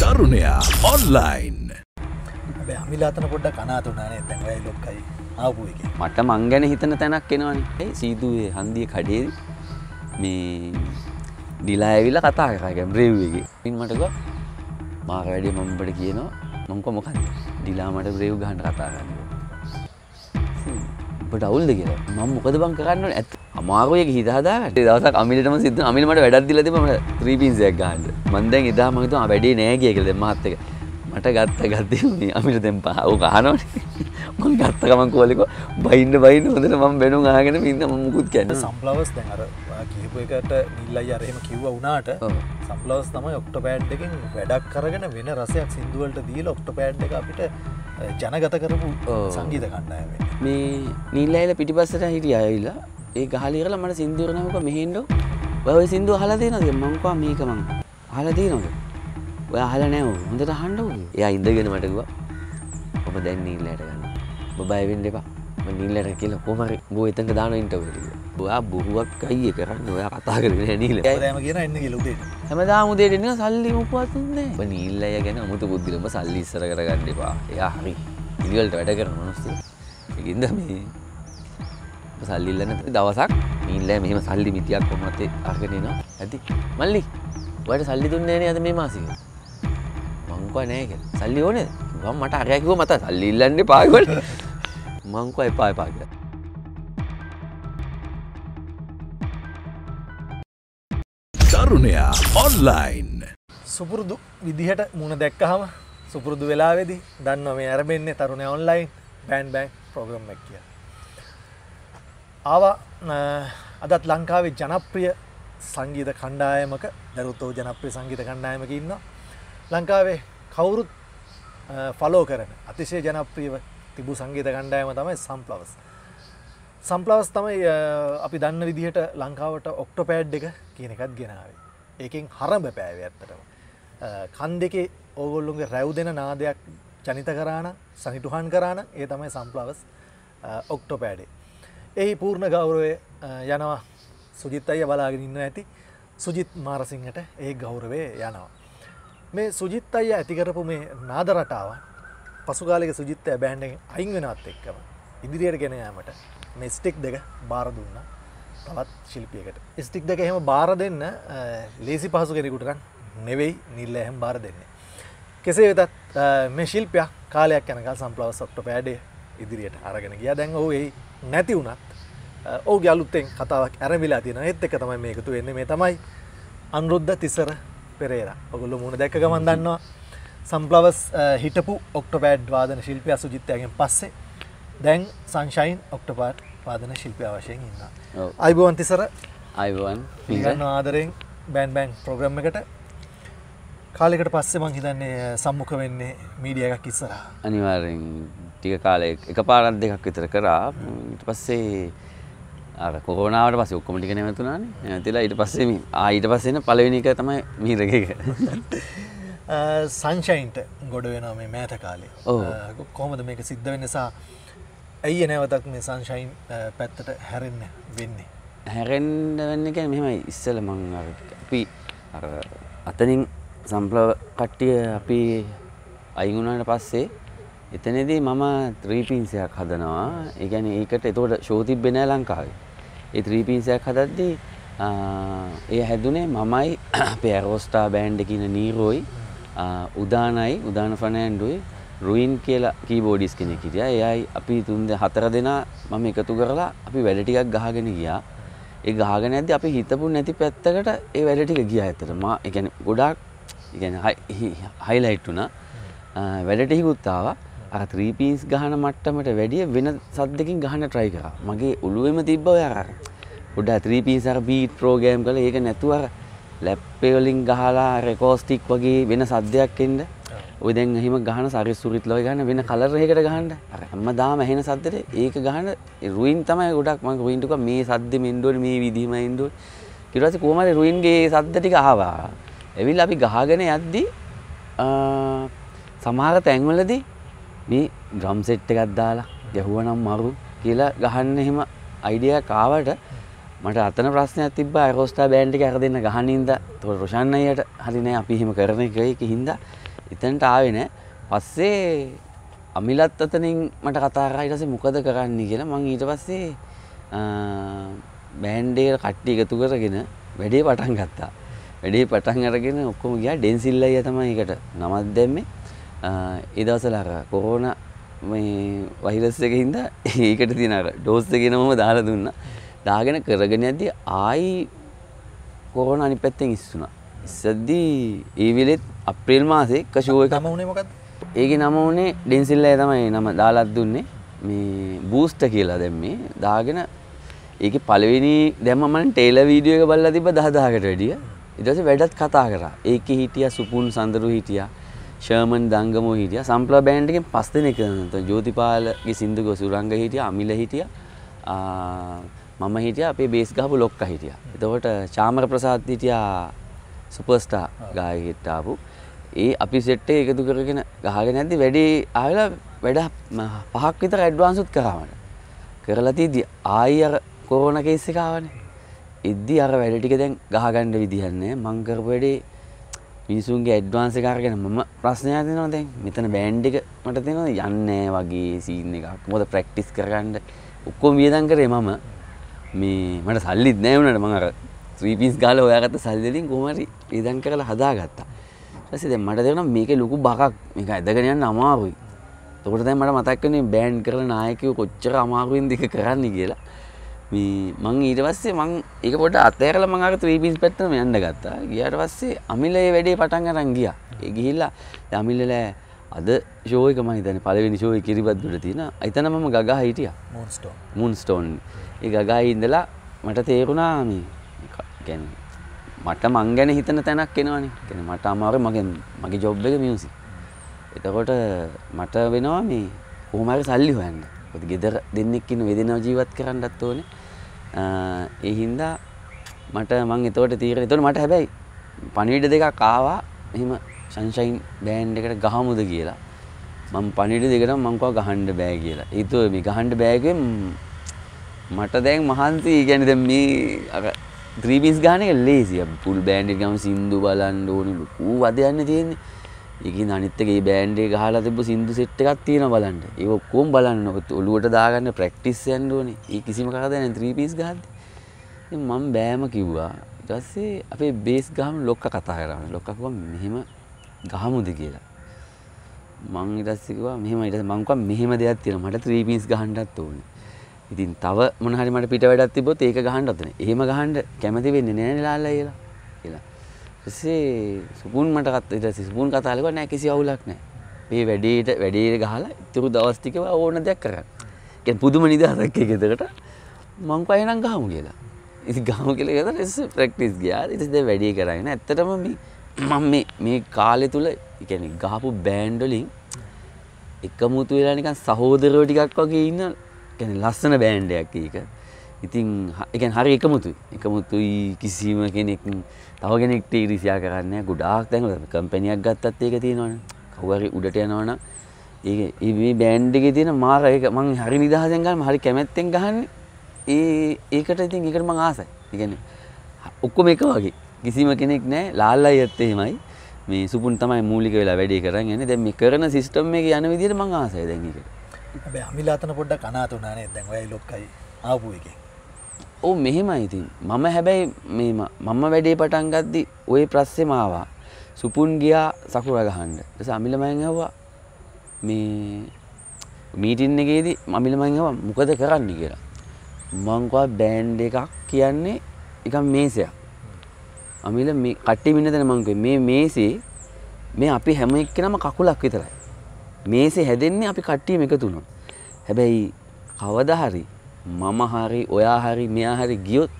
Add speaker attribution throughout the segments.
Speaker 1: තරුණයා ඔන්ලයින්
Speaker 2: අමිලාතන පොඩ්ඩ කනාතුනානේ තැවයි
Speaker 1: ලොක්කයි ආපු එක මට මං ගැන හිතන තැනක් එෙනවනේ සීදුවේ හන්දිය කඩේද මේ ඩිලා ඇවිල්ල කතා කරගම් බ්‍රේව්ගේ පින් මටක මාකවැඩිය මම්බට කියනවා මොංක මොකක් ඩිලා මට බ්‍රේව් ගහන්න කතාගන්න ඔබට අවුල්ද කියලා මං මොකද බං කරන්න ඇත් අමාරුවය හිත හදාට දවසක් අමිලටම සිද අමිලමට වැඩදදිල තිබම ත්‍රීපින්සයක් ගන්නට මන්දැන් ඉදා මහිතු වැඩේ නෑගිය කියල මත්තක මට ගත්ත ගත්තන්නේ අමිට දෙම් පහව ගහනවට මන් ගත්තකමන් කෝලෙක බයින්න බයින්න හොඳට මම බැනු ආගෙන ඉන්න මුකුත් කැන්න
Speaker 2: සම්පලවස් දැන් අර කියපු එකට නිල්ලයි අරහෙම කිව්ව වුණාට සම්පලවස් තමයි ඔක්ට පෑඩ් එකෙන් වැඩක් කරගෙන වෙන රසයක් සිින්දුවලට දීල ඔක්ට පෑඩ් එක අපිට ජනගත කරපු සංගීත කණ්ඩාය
Speaker 1: මේ නිල්ලයිල පිටිපස්සට හිටිය අයල්ලා ඒ ගහලිරල මට සිින්දුරනමක මෙහින්ඩෝ ඔය සිින්දු හලදීනද මංකවා මේකමං හලදී නොද ඔය හල නෑව හොඳට හන්ඩ ය ඉඳගෙන මටකවා ඔම දැන් නීල්ලට ගන්න බබයවෙන් දෙපා නිල්ලට කියල කොමර බෝ එතක දාන ඉන්ටවටිය බවා බොරුවක් අයිය කරන්න ඔයා කතා කරන නිල හැමදා මුදේටන සල්ලි උපත්න්නේ නිල්ලය ගැන මුතු බුද්ධිලම සල්ලිස්සර කරගන්න එපා එයා හරි ඉල්ට වැඩ කර මනස්සේ ඉඳ මේ සල්ලිල්ලන දවසක් ඉල්ල මෙම සල්ලි මිතියක් කොමතේ අර්ගෙනනවා ඇති මල්ලි ඔයට සල්ලි දුන්නේ නෑ ඇද මේ මාසික මංකව නෑක සල්ලි ඕන ගම් මට අරයකිව මත සල්ලිල්ලන්න පාගොට මංකව එපා එපාග තරුණයා ඔන්ලයින්
Speaker 2: සුපුරුදු විදිහට මුණ දැක්කහම සුපුරුදු වෙලාවෙදි දන්නව මේ ඇරබෙන්නේ තරුණ ඔන්ලයින් බෑන් බෑන් ප්‍රෝග්‍රම් එක් කිය ආවා අදත් ලංකාවේ ජනප්‍රිය සංගීත කණ්ඩායමක දරුත්තෝ ජනප්‍රිය සංගීත කණ්ඩායමක ඉන්න ලංකාවේ කවුරුත් ෆලෝ කරන අතිශය ජනප්‍රියව තිබූ සංගීත කණ්ඩායම තමයි සම්පලවස් සම්පලවස් තමයි අපි දන්න විදිහට ලංකාවට ඔක්ටොපෑඩ් එක කියන එකත් ගෙනාවේ ඒකෙන් හරඹ පෑව ඇත්තටම කන් දෙකේ ඕගොල්ලුන්ගේ රැව් දෙෙන නාදයක් ජනිත කරාන සනිටුහන් කරාන ඒ තමයි සම්පලවස් ඔක්ටොපෑඩේ එහි පූර්ණ ගෞරවය යනවා සුජිත් අය බලාගෙන ඉන්න ඇති සුජිත් මාරසිංහට ඒ ගෞරවේ යනවා. මේ සුජිත් අය ඇතිකරපු මේ නාද රටාව පසුගාලක සුජිත්තය බෑන්ඩෙන් අයින් වෙනත් එක්කම ඉදිරියට ගෙන ෑමට මේ ස්ටෙක් දෙක බාර දුන්න තවත් ශිල්පියකට. ස්ටික් දෙක එහෙම බාර දෙන්න ලේසි පහසු කෙනෙකුටරන් නෙවෙයි නිල්ල එහෙම් බාර දෙන්නේ. කෙසේ වෙතත් මේ ශිල්පයක් කාලයක් යනකල් සම්පලාව සොට්ට පෑඩේ ඉදිරියට අරගෙන ගිය දැන් ඔහු එහි නැති වුණත් ඔවු ගැලුත්තෙන් කතාවක් ඇරමිලා තියෙන එත් එක තමයි මේකතු වෙන්නේ මේ තමයි අනුරුද්ධ තිසර පෙරේර ඔගුල්ලු මුණ දැක ගමන් දන්නවා සම්පලවස් හිටපු ඔක්ටපෑඩ් වාදන ශිල්පය සුජිත්තයගෙන් පස්සේ දැන් සංශයින් ඔක්ටපාට් වාදන ශිල්පය වශයෙන් ඉන්න අයිබෝවන් තිසර
Speaker 1: අයිවන් පිගන්න
Speaker 2: ආදරෙන් බෑන් බෑන් ප්‍රෝග්‍රම් එකට කාලෙකට පස්සේ මං හිතන්නේ සම්මුඛ වෙන්නේ මීඩිය එකක් ඉස්සර
Speaker 1: අනිවාරෙන් ටික කාලය එක පාරත් දෙකක් විතර කරා ඊට පස්සේ අර කොරෝනාවට පස්සේ ඔක්කොම ටික නැවතුණානේ නැතිලා ඊට පස්සේ මේ ආ ඊට පස්සේ එන පළවෙනි එක තමයි මීරගේ එක
Speaker 2: සංශයින්ට ගොඩ වෙනවා මේ මෑත කාලේ කොහොමද මේක සිද්ධ වෙන නිසා ඇයි නැවතක් මේ සංශයින් පැත්තට හැරෙන්න වෙන්නේ
Speaker 1: හැරෙන්ඩ වෙන්න එක මෙම ඉස්සල මං අපි අතනින් සම්පල කට්ටිය අපි අයිගුණට පස්සේ එතනදී මම ත්‍රීපින්සයක් හදනවා ඒගැන ඒකට එතෝට ශෝතිබ්බෙන ලංකාවේ ඒ ත්‍රී පීසයක් හදද්දී ඒ හැදුනේ මමයි අපේ ඇරෝස්ටා බෑන්ඩ් කියන නීරෝයි උදානයි උදාන ෆනෑන්ඩුයි රුයින් කියලා කීබෝඩිස් කෙනෙක් හිටියා. එයයි අපි තුන් හතර දෙනා මම එකතු කරලා අපි වැඩ ටිකක් ගහගෙන ගියා. ඒ ගහගෙන ඇද්දි අපි හිතපු නැති පැත්තකට ඒ වැඩ ටික ගියා ඇත්තට. මා ඒ කියන්නේ ගොඩාක් ඒ කියන්නේ හයිලයිට් වුණා. වැඩට හිකුත් ආවා. ත්‍රීපීස් ගහන මට්ටමට වැඩිය වෙන සද්දකින් ගහන ට්‍රයි කරා මගේ ඔළුවෙම තිබ්බ ඔයා උඩ ත්‍රීපීසර බීට් ප්‍රෝගෑම් කළ ඒක නැතුවර ලැප්පේවලින් ගහලා රෙකෝස්ටික් වගේ වෙන සද්‍යයක් එන්ට ඔය දැන් එහෙම ගහන සරිසුරිත් ලොය ගන්න වෙන කලරහකට ගහන්ඩ අම්ම දාම ඇහෙන සද්දට ඒක ගහන රුයින් තමයි ගොඩක් මං රුයින්ටුක මේ සද්‍ය මෙන්ඩුවට මේ විදිීම ඉන්ඩුව කිරස කෝමට රුයින්ගේ සද්දටික ආවා ඇවිල් අපි ගහගෙන යද්දී සමහර තැන්වලදී මේ ඩ්‍රම් සෙට් එකක් දාලා ගැහුවනම් මරු කියලා ගහන්න එහෙම අයිඩියා කාවට මට අතන ප්‍රශ්නයක් තිබ්බා ඇරෝස්ටා බෑන්ඩ් එක අර දෙන්න ගහන හින්දා එතකොට රොෂන් අයියට හරි නෑ අපි එහෙම කරන එකයි කිහින්දා එතනට ආවේ නෑ පස්සේ අමිලත් අතනින් මට කතා කරා ඊට පස්සේ මොකද කරන්න කියලා මම ඊට පස්සේ බෑන්ඩ් එකට කට්ටිය එකතු කරගෙන වැඩේ පටන් ගත්තා. වැඩේ පටන් අරගෙන ඔක්කොම ගියා ඩෙන්සිල්ලයියා තමයි ඒකට නමක් දැම්මේ. ඒ දවසල අර කොරෝන මේ වහිරස් එක හින්දා ඒකට තියෙන අර ඩෝස් එක නමම දාලා දුන්නා. දාගෙන කරගෙන යද්දී ආයි කොරෝනා අනිත් පැත්තෙන් ඉස්සුණා. ඉස්සද්දී ඒ වෙලෙත් අප්‍රේල් මාසේ එක ෂෝ එකක් නම උනේ මොකද්ද? ඒකේ නම උනේ ඩෙන්සිල්ලා තමයි නම දාලා දුන්නේ. මේ බූස්ට කියලා දැම්මේ දාගෙන ඒක පළවෙනි දැම්ම මම ටේලර් වීඩියෝ එක බලලා තිබ්බ 10000කට වැඩිය. ඊට පස්සේ වැඩත් කතා කරා. ඒකේ හිටියා සුපුන් සඳරු හිටියා. ශර්මන් දංගමෝ හිටිය සම්පලා බෑන්්ගෙන් පස් දෙනෙක ජෝතිපාලගේ සිින්දුක සුරංග හිටිය අමිල හිටිය මම හිටිය අපේ බේස් ගහපු ලොක්ක හිටිය. එතකොට චාමර ප්‍රසාධ්තිටියා සුපස්ටා ගාය හිට්ටාපු ඒ අපි සෙට්ටේ එකතු කරගෙන ගහගෙන ඇති වැඩි ආවෙලා වැඩ පහක් විතර ඇඩ්වාන්සුත් කරාවට. කරලතිදී ආයි අර කොරෝන කේස්සකාවනේ. ඉද්දි අර වැඩටික දැන් ගහගණ්ඩ විදිහන්නේ මංකරපු වැඩේ පිසුන්ගේ ඇඩ්වාන්ස එකක් ගැන මම ප්‍රශ්නය තිනවා දැන් මෙතන බෑන්ඩ් එක මට තියෙනවා යන්නේ වගේ සීන් එකක් මොකද ප්‍රැක්ටිස් කරගන්න ඔක්කොම වියදම් කරේ මම මේ මට සල්ලිත් නැහැ වුණාට මම අර ස්වීපින්ස් ගාලා හොයාගත්ත සල්ලි වලින් කොහොම හරි වියදම් කරලා හදාගත්තා ඊට පස්සේ දැන් මට තේරුණා මේකේ ලොකු බකක් මේක ඇදගෙන යන්න අමාරුයි එතකොට දැන් මට මතක් වෙන්නේ බෑන්ඩ් කරලා නායකයෝ කොච්චර අමාරුවෙන්ද එක කරන්නේ කියලා මේ මං ඊට පස්සේ මං ඒක පොඩ අතෑරලා මං අර 3 piece පැත්තම යන්න ගත්තා. ගියාට පස්සේ අමිලේ වැඩේ පටන් අරන් ගියා. ඒ ගිහිල්ලා අමිලලා අද ෂෝ එක මම හිතන්නේ පළවෙනි ෂෝ එක කිරිබද්දුට තියෙන. එතන මම ගගා හිටියා. Moonstone. Moonstone. ඒ ගගා ඉඳලා මට තේරුණා මේ يعني මට මං ගැන හිතන තැනක් එනවනේ. يعني මට අමාරු මගේ මගේ ජොබ් එක මියුසික්. එතකොට මට වෙනවා මේ කොහොම හරි සල්ලි හොයන්න. ඔත් ගෙදර දෙන්නෙක් ඉන්න වේදනාව ජීවත් කරන්නත් ඕනේ. ඒ හින්දා මට මං එතකොට තීරණ එතකොට මට හැබැයි පණිවිඩ දෙකක් ආවා. එහෙම සන්ෂයින් බෑන්ඩ් එකට ගහමුද කියලා. මම පණිවිඩ දෙකටම මං කව ගහන්න බෑ කියලා. ඒතෝ මේ ගහන්න බෑ මට දැන් මහන්සි කියන්නේ දැන් මේ අර ත්‍රීබිස් ගහන එක ලේසිය. ෆුල් බෑන්ඩ් එක ගම සින්දු බලන්න ඕනේ. ඌ වද යන්න තියෙන්නේ. ඒකින් අනිත් එකේ බෑන්ඩේ ගහලා තිබ්බ සින්දු සෙට් එකක් තියෙනවා බලන්න. ඒක ඔක්කොම බලන්න. ඔක ඔලුවට දාගන්න ප්‍රැක්ටිස් යන්න ඕනේ. ඒ කිසිම කකද නැහැ 3 piece ගහද්දි. ඉතින් මම බෑම කිව්වා. ඊට පස්සේ අපේ බේස් ගහම ලොක්ක කතා කරා. ලොක්ක කිව්වා මෙහෙම ගහමුද කියලා. මං ඊට පස්සේ කිව්වා මෙහෙම ඊට මං කිව්වා මෙහෙම දෙයක් තියෙනවා. මට 3 piece ගහන්නත් ඕනේ. ඉතින් තව මොනහරි මට පිට වැඩක් තිබොත් ඒක ගහන්නත් ඕනේ. එහෙම ගහන්න කැමති වෙන්නේ නැහැ නේ ලාල්ලා කියලා. කියලා. එසේ සුගුන් මටත් ඉට සුගුන් කතාලක නෑ කිසි අවුලක් නෑ මේ වැඩේට වැඩේ ගහලා ඉතුරු දවස්තිකව ඕන දෙයක් කරන්න පුදුම නිදහසක්ක ගෙතකට මංක අයනම් ගහම කියලා ඉති ගම කියල ගත එස ප්‍රක්ටිස් ගයා ඉතිද වැඩි කරගෙන ඇත්තටම මම මේ කාලෙ තුළ එකන ගහපු බෑන්්ඩලින් එක මුතු වෙලානිකන් සහෝදරෝ ටිකක් වගේ ඉන්න ගැන ලස්සන බෑන්්ඩයක් ඒක ඉතින් එක හරි එකමුතුයි එකමුතුයි කිසිීම කෙනෙක් තව කෙනෙක්ට ඉරිසියා කරන්න ගොඩාක් තැන්ල කම්පැනියක් ගත්තත් ඒක තියෙනවන කවරි උඩට යනවන ඒ මේ බෑන්්ඩික තියෙන මාර ඒක මං හරි නිදහසෙන්ගන්න හරි කැමැත්තෙන් ගහන්න ඒ ඒකට ඉතින් එකට මං ආසයි ඉගැන ඔක්කොම එක වගේ කිසිම කෙනෙක් නෑ ලාල්ලයි ඇත්තේමයි මේ සුපුන් තමයි මූලික වෙලා වැඩි කරන්න න දැම කරන සිිස්ටම් එක යන විදිර මං ආසය දැන්කට
Speaker 2: හැබැ අමිලාතන පොඩ්ඩ කනාතුනානේ දැන්වයි ලොක්කයි
Speaker 1: ආපු එකෙන් ඕ මෙහෙම ඉතින් මම හැබැයි මෙම මම වැඩේ පටන් ගද්දි ඔය ප්‍රස්සේ මාවා සුපුන් ගියා සකුර ගහන්ඩ ස අමිලමයින් හවා මේ මීටින් එකේදී මමිලමයින් හවා මොකද කරන්න කියලා මංකවා බෑන්්ඩ එකක් කියන්නේ එක මේසයක් අමිල මේ කට්ටි මින්නතන මංක මේ මේසේ මේ අපි හැම එක්කෙනම කකුලක් විතරයි මේසේ හැදෙන්නේ අපි කට්ටියම එක තුනම් හැබැයි කවදහරි මම හරි ඔයා හරි මෙයා හරි ගියොත්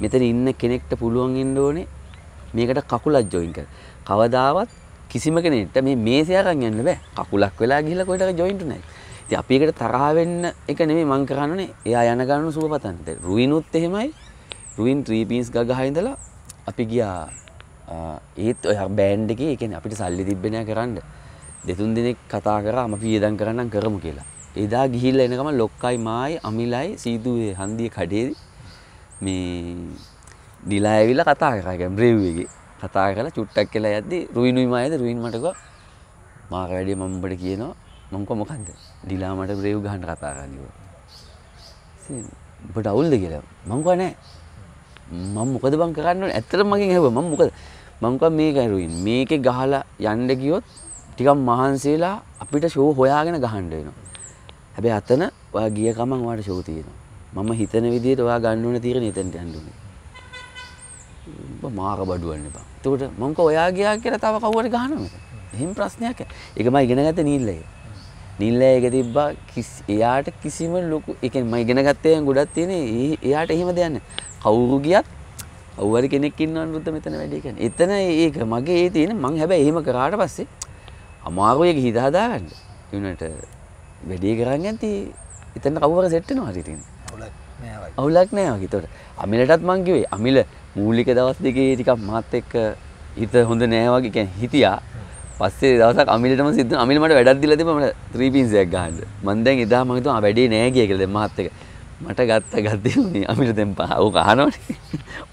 Speaker 1: මෙතන ඉන්න කෙනෙක්ට පුළුවන් ඉන්න ඕනේ මේකට කකුලක් ජොයින් කර. කවදාවත් කිසිම කෙනෙක්ට මේ මේසේ අරන් යන්න බෑ. කකුලක් වෙලා ගිහලා කොහෙටක ජොයින්ට් නැහැ. ඉතින් අපි එකට තරහ වෙන්න එක නෙමෙයි මං කරන්නේ. එයා යන ගන්න සුබ පතන්න. දැන් රුයිනුත් එහෙමයි. රුයින් 3 පීස් ගගහ ඉඳලා අපි ගියා ඒත් ඔය බෑන්ඩ් එකේ ඒ කියන්නේ අපිට සල්ලි තිබ්බේ නෑ කරන්න. දෙතුන් දිනක් කතා කරා මම පියදම් කරන්නම් කරමු කියලා. එදා ගිහිල්ලා එනකම ලොක්කයි මායි අමිලයි සීදුවේ හන්දියේ කඩේදී මේ නිලා ඇවිල්ලා කතා කරා කියන්නේ බ්‍රේව් එකේ කතා කරලා චුට්ටක් කියලා යද්දි රුයිනුයි මායිද රුයින් මට කිව්වා මාක වැඩි මම උඹට කියනවා මම කිව්වා මොකන්ද නිලා මට බ්‍රේව් ගහන්න කතා කරන්න කිව්වා උඹට අවුල්ද කියලා මම කිව්වා නෑ මම මොකද බං කරන්න ඕනේ ඇත්තටම මගෙන් ඇහුවා මම මොකද මම කිව්වා මේකයි රුයින් මේකේ ගහලා යන්න ගියොත් ටිකක් මහන්සිලා අපිට ෂෝ හොයාගෙන ගහන්න වෙනවා හැබැයි අතන ඔයා ගිය ගමන් ඔයාට ෂෝ තියෙනවා. මම හිතන විදිහට ඔයා ගන්න ඕන තීරණ එතනට යන්න ඕනේ. මාර බඩුවන්න එපා. එතකොට මම කෝ ඔයා ගියා කියලා තව කවුරුහරි ගහනවද? එහෙම ප්‍රශ්නයක්. ඒක මම ඉගෙන ගත්ත නිල්ලේ. නිල්ලේ ඒක තිබ්බා එයාට කිසිම ලොකු ඒ කියන්නේ මම ඉගෙන ගත්තේ ගොඩක් තියෙන්නේ එයාට එහෙම දෙයක් නැහැ. කවුරු ගියත් අවුවරි කෙනෙක් ඉන්න අනුරුද්ධ මෙතන වැඩේ කියන්නේ. එතන ඒක මගේ ඒ තියෙන මං හැබැයි එහෙම කරාට පස්සේ අමාරුවේ හිත හදාගන්න. ඒ වුණාට වැඩේ කරන්න ඇති එතන්න කවර සෙට්ටන හරිටින් අවුලක් නෑ හිතට අමිලටත් මංකිවේ අමිල මූලික දවස් දෙකේ ටිකක් මත් එක්ක හිත හොඳ නෑවාගේ කැන් හිටියා පස්සේ දවසක් අමිලටම සිද අමිලමට වැඩක් දිලතිබ මට ත්‍රීපින්සයක් ගහන්ඩ මන්දැන් එදා මහිතුවා වැඩේ නෑගිය කියලද මහත්තක මට ගත්ත ගත්තය වුණේ අමිට දෙම් පාවු කහනවට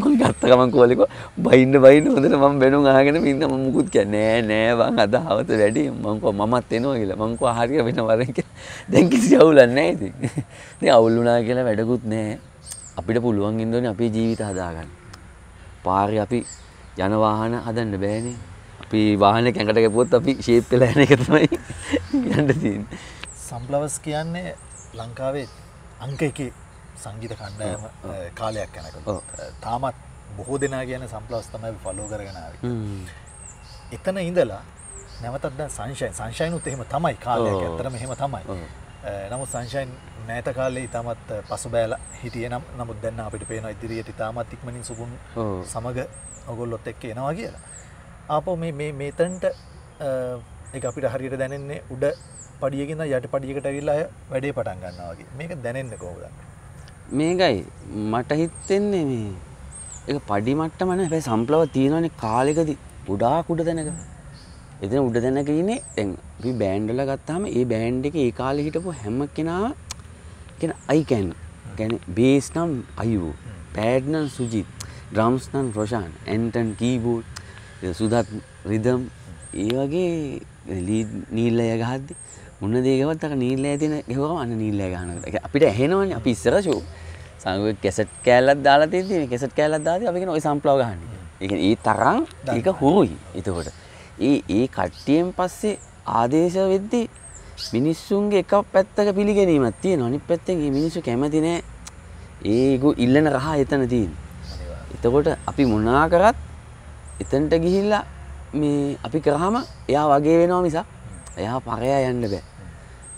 Speaker 1: මං ගත්ත ගමන් කෝලෙක බයින්න බයින්න හොඳට මං බැනු ආගෙන ඉන්න මුකුත් කිය නෑ නෑවන් අද හවත වැඩි මංකව මත් එනවා කියලා මංකව හරිය වෙන වරක දැන්කිසි අවුලන්නෑ ඇති දෙ අවුල්ලුනා කියලා වැඩකුත් නෑ අපිට පුළුවන් ඉදෝන අපේ ජීවිත හදාගන්න පාරි අපි යනවාහන හදන්න බෑනේ අපි වාහන කැකට ගැපුවොත් අපි ශේප් කලා යන එක තමයි ගන්න තින්
Speaker 2: සම්පලවස් කියන්නේ ලංකාවේ අංක එක සංගීත කණ්ඩයම කාලයක් යැනකට තාමත් බොහෝ දෙනා ගැන සම්පලස් තමයි පලෝ කරගෙනාව එතන ඉඳලා නැවතත් සංශය සංශයනුත් එහෙම තමයි කාලයක් ඇතරම හෙම තමයි නමුත් සංශයන් නෑත කාලේ ඉතාමත් පසු බෑල හිටිය නම් නමුත් දැන්න අපිට පේන ඉදිරියට ඉතාමත් ඉක්මනින් සුපුන් සමඟ ඔගොල්ලොත් එක්ක එනවා කියලා. ආපෝ මේ මේතන්ට එක අපිට හරියට දැනෙන්නේ උඩ පඩියකින්න යට පඩියකට ඇවිල්ලා වැඩේ පටන් ගන්නවාගේ මේක දැනෙන්න කෝද
Speaker 1: මේකයි මට හිත්තෙන්නේ මේ එක පඩි මට්ටමන හැයි සම්පලව තියෙනවන කාලෙකද උඩා කුඩ දැනක එතන උඩ දැනක ඉන්නේ තැන් අපි බෑන්්ඩල ගත්තාම ඒ බෑන්් එක ඒ කාලෙ හිටපු හැම කෙනා කෙන අයිකැන් ගැන බේස් නම් අයු පෑඩ්නන් සුජිත් ්‍රම්ස්නන් Roshan Anton keyboard Sudath rhythm ඒ වගේ ලී නීල්ලය ගහද්දි උන්න දේකවත් අර නීල්ලෑ තියෙන ගෙවම අන්න නීල්ලෑ ගහනකට. අපිට ඇහෙනවනේ අපි ඉස්සර ෂෝ සංග කැසට් කෑල්ලක් දාලා තියෙන්නේ. කැසට් කෑල්ලක් දාලා අපි කියන ඔය සම්ප්ලව ගහන්නේ. ඒ කියන්නේ ඒ තරම් ඒක හුරුයි. එතකොට ඒ ඒ කට්ටියෙන් පස්සේ ආදේශ වෙද්දී මිනිස්සුන්ගේ එකක් පැත්තක පිළිගැනීමක් තියෙනවා. අනිත් පැත්තෙන් මේ මිනිස්සු කැමති නෑ ඒගො ඉල්ලන රහ එතන තියෙන්නේ. එතකොට අපි මොනා කරත් එතනට ගිහිල්ලා මේ අපි කරාම එයා වගේ වෙනවා මිසක් එයා පරයා යන්න බෑ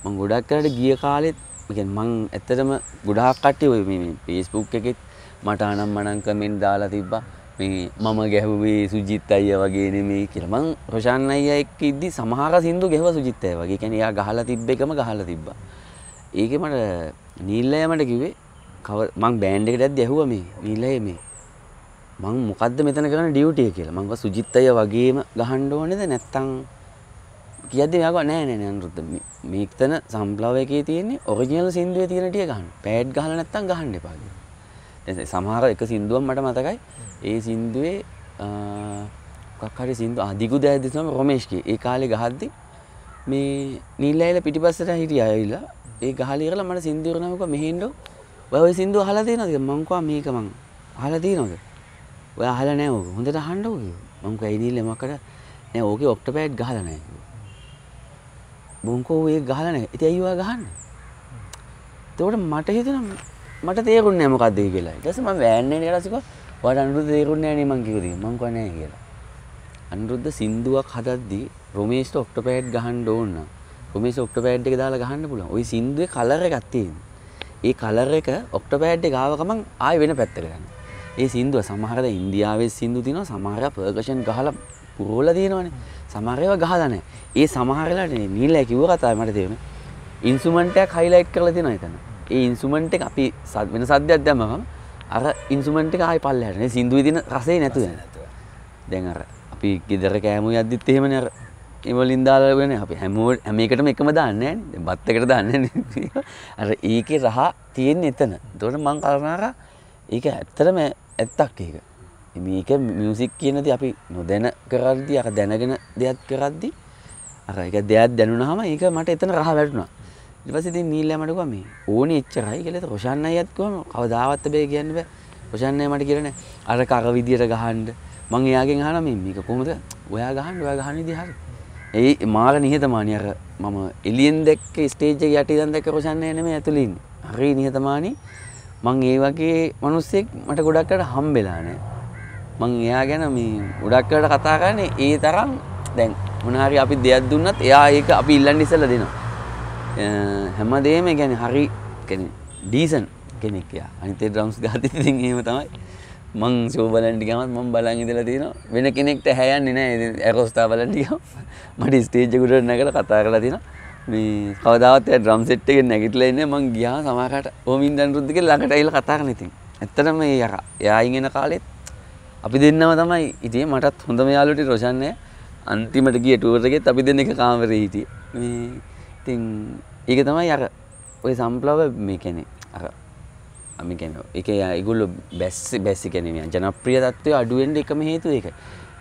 Speaker 1: මං ගොඩක් කරට ගිය කාලෙත් මං ඇත්තටම ගොඩාක් කට්ටි ඔය මේ පේස්බුක් එකෙත් මට අනම් මනං කමෙන් දාලා තිබ්බා මේ මම ගැහුවේ සුජිත් අයිය වගේ නෙමේ කියලා මං රොෂාන් අයියා එක්ක ඉද්දි සමහර සින්දු ගැහුවා සුජිත් අයියා වගේ කියන්නේ එයා ගහලා තිබ්බ එකම ගහලා තිබ්බා ඒකේ මට නීල්ලය මට කිව්වේ කව මං බෑන්ඩ් එකට ඇද්දි ඇහුවා මේ නීල්ලය මේ මං මොකක්ද මෙතන කරන ඩියුටිය කියලා මංව සුජිත් අය වගේම ගහන්න ඕනේද නැත්තම් කියද යක නෑ නෑ අනුරුද්ධ මේක්තන සම්ප්ලව එකේ තියෙන්නේ ඔරිජිනල් සින්දුවේ තියෙන ටික ගහන්න. පෑඩ් ගහලා නැත්තම් ගහන්න එපා කියලා. සමහර එක සින්දුවක් මට මතකයි. ඒ සින්දුවේ මොකක් හරි සින්දු අදිගු දෑදිසම රොමේෂ්ගේ ඒ කාලේ ගහද්දි මේ නිල්ලයිල පිටිපස්සට හිටියා ඇවිල්ලා ඒ ගහලා ඉරලා මට සින්දුවර නමක මෙහෙන්නෝ ඔය ඔය සින්දුව අහලා තියෙනවද කියලා මං කිව්වා මේක මං අහලා තියෙනවද ඔය අහලා නැහැ ඕක හොඳට අහන්න ඕක මං කිව්වා ඒ නිල්ලේ මොකද නෑ ඕකේ ඔක්ටෝපෑඩ් ගහලා නැහැ බුංකෝ ඒ ගහලන ඇති ඇයිවා ගහන්න තවට මට හිතන මට තේරුන්න මොකක්දේ කියලා ටස ම වැෑන්නේ නිරසික වට අනුරුද තේරුන්නේ න මංකිකද මංකනය කියලා අනුරුද්ධ සින්දුවක් හදද්දි රොමේස්ට ඔක්ට පෑඩ් ගහන්න ඕන්න රොමේස් ඔක්ට පෑඩ් එක දාලා ගහන්න පුලන් ඔයි සින්දුව කලර ගත්තයෙන් ඒ කලර එක ඔක්ට පෑඩ් ගාවකමන් ආය වෙන පැත්තරගන්න ඒ සින්දුව සමහරද ඉන්දියාවේ සින්දු තින සමහර පර්කෂන් ගහල පුරෝල තියෙනවානේ සමහරව ගහලා නැහැ. ඒ සමහරලාට නීලා කිව්ව කතාව මට තේරෙන. ඉන්ස්ට්‍රුමන්ට් එකක් හයිලයිට් කරලා තියෙනවා එතන. ඒ ඉන්ස්ට්‍රුමන්ට් එක අපි වෙන සද්දයක් දැම්මම අර ඉන්ස්ට්‍රුමන්ට් එක ආයි පල්ලෙහාට නේ සින්දුවේ තියෙන රසේ නැතුව යනවා. දැන් අර අපි ගෙදර කෑම යද්දිත් එහෙමනේ අර ඒවලින් දාලා වෙන අපි හැමෝ හැම එකටම එකම දාන්නේ නැහැ බත් එකට දාන්නේ නැහැ අර ඒකේ රහ තියෙන්නේ එතන. ඒතකොට මං කල්පනා කරා ඒක ඇත්තටම ඇත්තක් ඒක. මේක මියසික් කියනති අපි නොදැන කරද්දි අර දැනගෙන දෙයක් කරද්දි අර එක දෙයක් දැනුනහම ඒක මට එතන රහ වැටුණා ඊට පස්සේ ඉතින් නීල්ලා මට මේ ඕනේ එච්චරයි කියලා රොෂන් අයියත් කිව්වම කවදාවත් බෑ කියන්න බෑ රොෂන් අයියා මට කියන්නේ අර කර විදියට ගහන්න මම එයාගෙන් අහනවා මේ මේක කොහොමද ඔයා ගහන්න ඔයා ගහන විදිය හරි ඒ මාර නිහතමානී අර මම එලියෙන් දැක්ක ස්ටේජ් එක යටි ඉඳන් දැක්ක රොෂන් අයියා නෙමෙයි ඇතුළේ ඉන්නේ හරි නිහතමානී මං ඒ වගේ මිනිස්සෙක් මට ගොඩක් අර හම්බෙලා නැහැ මං එයා ගැන මේ ගොඩක්කට කතා කරන්නේ ඒ තරම් දැන් මොනහරි අපි දෙයක් දුන්නත් එයා ඒක අපි ඉල්ලන්න ඉස්සලා දෙනවා හැමදේම ගැන හරි ඩීසන් කෙනෙක් එයා අනිත ඩ්‍රම්ස් ගාති ඉතින් එහෙම තමයි මං ෂෝ බලන්න ගමත් මම බලන් ඉඳලා තියෙනවා වෙන කෙනෙක්ට හැයන්නේ නැහැ ඇරෝස්ථා බලන්න ගියාම මට ස්ටේජ් එකට නැගලා කතා කරලා තියෙනවා මේ කවදාවත් එයා ඩ්‍රම් සෙට් එකේ නැගිටලා ඉන්නේ මං ගියා සමහරකට ඕමින් දන් රුද්දගේ ළඟට ඇවිල්ලා කතා කරන ඉතින් ඇත්තටම මේ යකා එයා අයින් එන කාලෙත් අපි දෙන්නම තමයි ඉතිේ මටත් හොඳ මෙයාලුට රෝෂණය අන්තිමට ගිය ටුවරගෙත් අපි දෙන්න එක කාමර හිටිය මේ ඉතින් ඒක තමයි අර ඔය සම්පලාව මේ කැනෙ අර අමි කැන එක ඉගුල්ල බැස්සි බැස්සි කැනීම ජනප්‍රිය තත්වය අඩුවෙන්ට එකම හේතු එක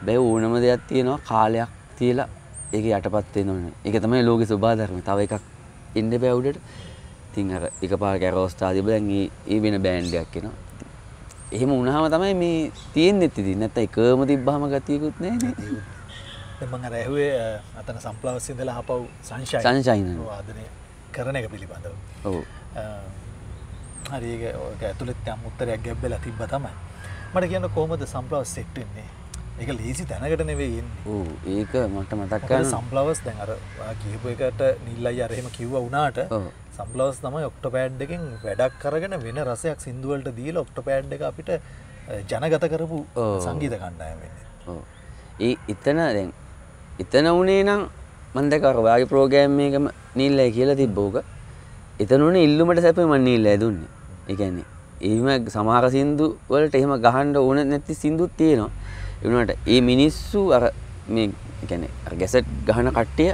Speaker 1: බැව ඕනම දෙයක් තියෙනවා කාලයක් තියලා ඒක යටපත්තේ නොන එක තමයි ලෝක සුබාධර්ම තව එකක් ඉන්න බැව්ඩට තිං අර එක පා කැරෝස්ථාතිබ දැන්ගේ ඒ වෙන බෑන්්ඩයක් කෙනවා එහෙම වුණාම තමයි මේ තියෙන්නෙත් ඉතින් නැත්නම් එකම තිබ්බහම ගතියකුත් නැහැ නේද
Speaker 2: දැන් මම අර ඇහුවේ අතන සම්ප්ලාවස් ඉඳලා ආපහු සංශයන සංශයන වාදනය කරන එක පිළිබඳව ඔව් හරි ඒක ඇතුළෙත් යම් උත්තරයක් ගැබ්බෙලා තිබ්බ තමයි මට කියන්න කොහොමද සම්ප්ලාවස් සෙට් වෙන්නේ එක ලේසි තැනකට නෙවේ
Speaker 1: ඒක මට මතක්
Speaker 2: සම්පලවස් දැන් අර කියපු එකට නිල්ලයි අරහෙම කිව්ව වුණාට සම්පලවස් තමයි ඔක්ට පෑඩ් එකෙන් වැඩක් කරගෙන වෙන රසයක් සිින්දුවලට දීල ඔක්ට පෑඩ් එක අපිට ජනගත කරපු සංගීත කණ්ඩායම
Speaker 1: වෙන්න ඒ එතන දැන් එතන වනේ නම් මන්දකර වාගේ ප්‍රෝගෑම් එකම නිල්ලයි කියලා තිබ්බෝක එතනුනේ ඉල්ලුමට සැපේ මන් නිල්ලෑ දුන්නේ එකන්නේ එහෙම සමහර සින්දු වලට එහෙම ගහන්න ඕන නැති සින්දුත් තියෙනවා එවනට ඒ මිනිස්සු අර මේ ගැන ගැසට් ගහන කට්ටය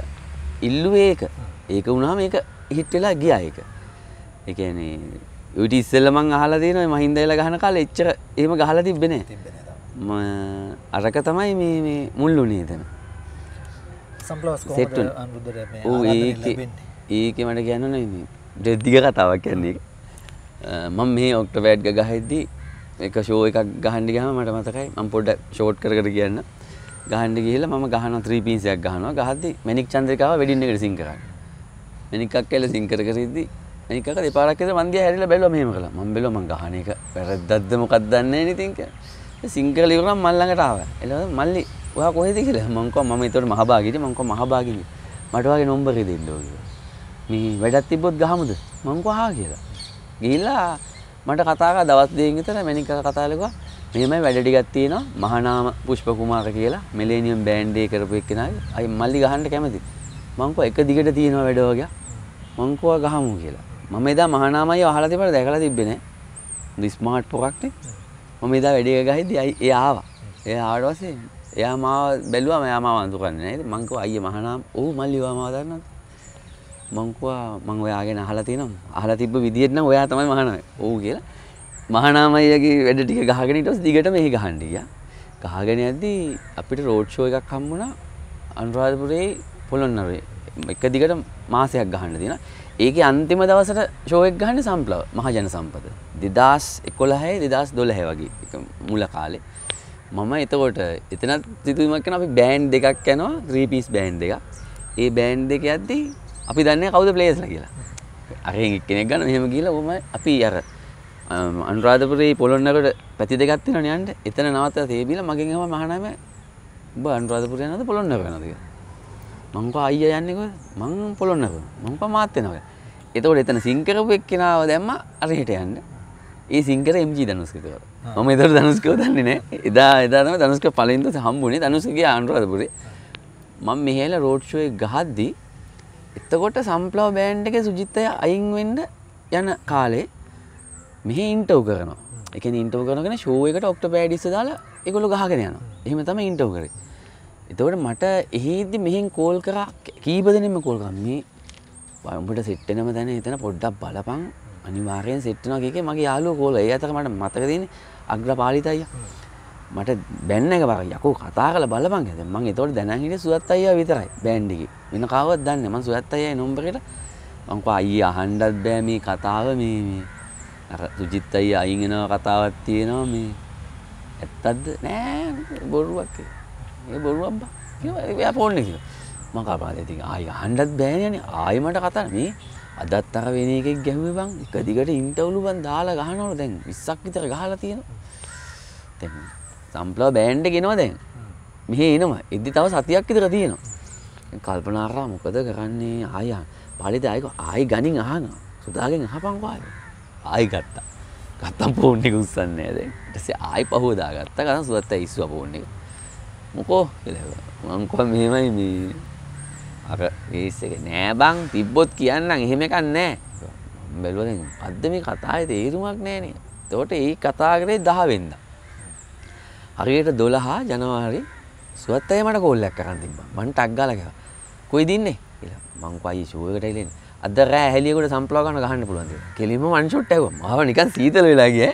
Speaker 1: ඉල්ලුවේ එක ඒක වුණා මේක හිට් වෙලා ගියා එක එකනේ ට ඉස්සල්ලමං අහලා තියෙන මහින්දයිලා ගහන කාල එච්චර ඒම ගහලා තිබෙන අරක තමයි මේ මුල්ලුනේ තැන සෙට්ටන් ඒක මට ගැනන දෙද්දිග කතාවක් කියන්නේ මම මේ ඔක්ට වැඩ් ගහහිද්දී එක ෂෝ එකක් ගහන්ඩි ගම මට මතකයි ම පොඩ්ඩ ෂෝට් කර කියන්න ගහන්ඩ ගිහිල ම ගහන ත්‍රී පින්සයක් ගහනවා ගහද මැනික් චන්ද්‍රකාව වැඩින්න එකට සිං කරන්න මැනිකක් කියල සිංකර කරෙද්දි මනිකක දෙපාරක්කෙද මන්දිය හැරිල බැලව මෙහම කළ මම් බෙලව ම ගහන එක වැරද්දද්ද මොකක් දන්නේ නතිංක සිංකලිවරම් මල්ලඟට ආව එල මල්ලි ඔයා කොහෙද කියලා මංකෝ මම ඒතකොට මහභාගීට මංකෝ මහභාගී මට වගේ නම්බරේ දෙන්න ඕනේ මේ වැඩක් තිබ්බොත් ගහමුද මංකෝ ආ කියලා ගිහිල්ලා මට කතාකා දවස් දෙකකින් විතර මැනික් කකා කතා කළා මෙහෙමයි වැඩ ටිකක් තියෙනවා මහානාම පුෂ්ප කුමාර කියලා මිලේනියම් බෑන්ඩ් එක කරපු එක්කෙනාගේ අය මල්ලි ගහන්න කැමති මං කෝ එක දිගට තියෙනවා වැඩ වගේ මං කෝ ගහමු කියලා මම එදා මහානාමයි අහලා තිබ්බට දැකලා තිබ්බේ නෑ ස්මාර්ට් පොකක්නේ මම එදා වැඩ එක ගහද්දි අය එයා ආවා එයා ආවට පස්සේ එයා මාව බැලුවා මම එයා මාව අඳුරන්නේ නේද මං කෝ අයියේ මහානාම ඔව් මල්ලි ඔයා මාව දන්නවද මංකවා මං ඔයාගෙන අහලා තියෙනවා අහලා තිබ්බ විදිහට නම් ඔයා තමයි මහානාමය. ඔව් කියලා. මහානාමයගේ වැඩ ටික ගහගෙන ඊට පස්සේ දිගටම එහි ගහන්න ගියා. ගහගෙන යද්දී අපිට රෝඩ් ෂෝ එකක් හම්බුණා අනුරාධපුරේ පොළොන්නරුවේ. එක දිගට මාසයක් ගහන්න තියෙනවා. ඒකේ අන්තිම දවසට ෂෝ එක ගහන්නේ සම්ප්ලව මහජන සම්පත. 2011 2012 වගේ එක මුල කාලේ. මම එතකොට එතනත් සිතුවිමක් කරන අපි බෑන්ඩ් දෙකක් යනවා 3 piece බෑන්ඩ් එකක්. ඒ බෑන්ඩ් දෙක යද්දී අපි දන්න කවද පලේස්ල කියලා අර කෙනෙක් ගන්න මෙහෙම කියලා ොම අපි අර අන්රාධපරේ පොළොන්නකට පැති දෙගත්තින නයන්ට එතන නවත තේබීල මගින් හම මහනම බ අන්රාධපුරය නද පොළොන්න කරනතික මංක අයිය යන්නෙක මං පොළොන්නක මං පමාත්‍යනක එතවට එතන සිංකරපු එක්කෙනාව දැම්ම අරහිට යන්න ඒ සිංකර එම්ජී දනුස්කතව මම එතර දනුස්කව දන්නේ නෑ එදා එදාම දනුස්ක පලින්ද හම්බුණේ දනුසගේ අන්රාධපුරේ මං මෙහෙල රෝඩ්ෂුවේ ගහද්දී එතකොට සම්පලව බෑන්් එක සුජිත්තය අයින්වෙන්ඩ යන කාලේ මෙහ ඉන්ටව් කරන එක ඉන්ටව කරන ශෝයකට ඔක්ට පෑඩිස දාලා එකොළු ගහගෙන යන එහෙම තම ඉන්ටව් කර එතවට මට එහිදි මෙහෙන් කෝල් කරා කීපදනෙම කෝල්ගම්න්නේ වම්පට සිට්ටනම දැන එතන පොඩ්ඩක් බලපං අනිවාරයෙන් සිට්ටනගේ මගේ යාලු කෝල ඒ අතක මට මතකදන අග්‍රපාලිතයිය මට බැන්න එක බර යකු කතා කළ බලපන් ඇද මං එතවට දැනහිට සුවත් අයිය විතරයි බැන්්ඩිකි වෙන කාවත් දන්න ම සුවත් අයයි නොම්බරට මංකවා අයි අහන්ඩත් බෑ මේ කතාව මේ තුජිත් අයි අයිගෙන කතාවත් තියෙනවා මේ ඇත්තත්ද නෑ බොරුවක්ේ ඒ බොරුවක් එයා පෝන්න කිය මං කපාද ති ආය හන්ඩත් බෑනයන ආයමට කතර මේ අදත් අර වෙන එකෙක් ගැහුවේ බං එක දිගට ඉන්ටවුලු බන් දාලා ගහනවල දැන් විස්සක් විතර ගහලා තියෙනවා තැ සම්පලා බෑන්්ඩ ගෙනවා දැන් මෙහ එනවා එදදි තව සතියක් ඉතර තියෙනවා කල්පනාරා මොකද කරන්නේ ආය පලිත අයක ආයි ගනින් අහන සුදාගෙන් අහපංවාය ආයි ගත්තා ගත්තම් පෝන්්ි උත්සන්න ඇද ටස ආයි පහෝදා ගත්ත ගන සුදත්ත ඉස්ව පෝන්්ි මොකෝ මංකො මෙමයි මේ අර ඒස්සක නෑබං තිබ්බොත් කියන්න එහෙම එකක් නෑ බැලුවලින් අද්ද මේ කතාය තේරුමක් නෑනේ තෝට ඒ කතාගරේ දහවෙන්න හරියට 12 ජනවාරි සුවත් අය මට කෝල් එකක් අරන් තිබ්බා. මං ටක් ගාලා ගියා. කොයිද ඉන්නේ කියලා. මං කොයි ෂෝ එකට ඉලෙන්නේ. අද රෑ හැලියකට සම්ප්ලව ගන්න ගහන්න පුළුවන් දේ. කෙලින්ම වන් ෂොට් ඇහුවා. මාව නිකන් සීතල වෙලා ගියේ.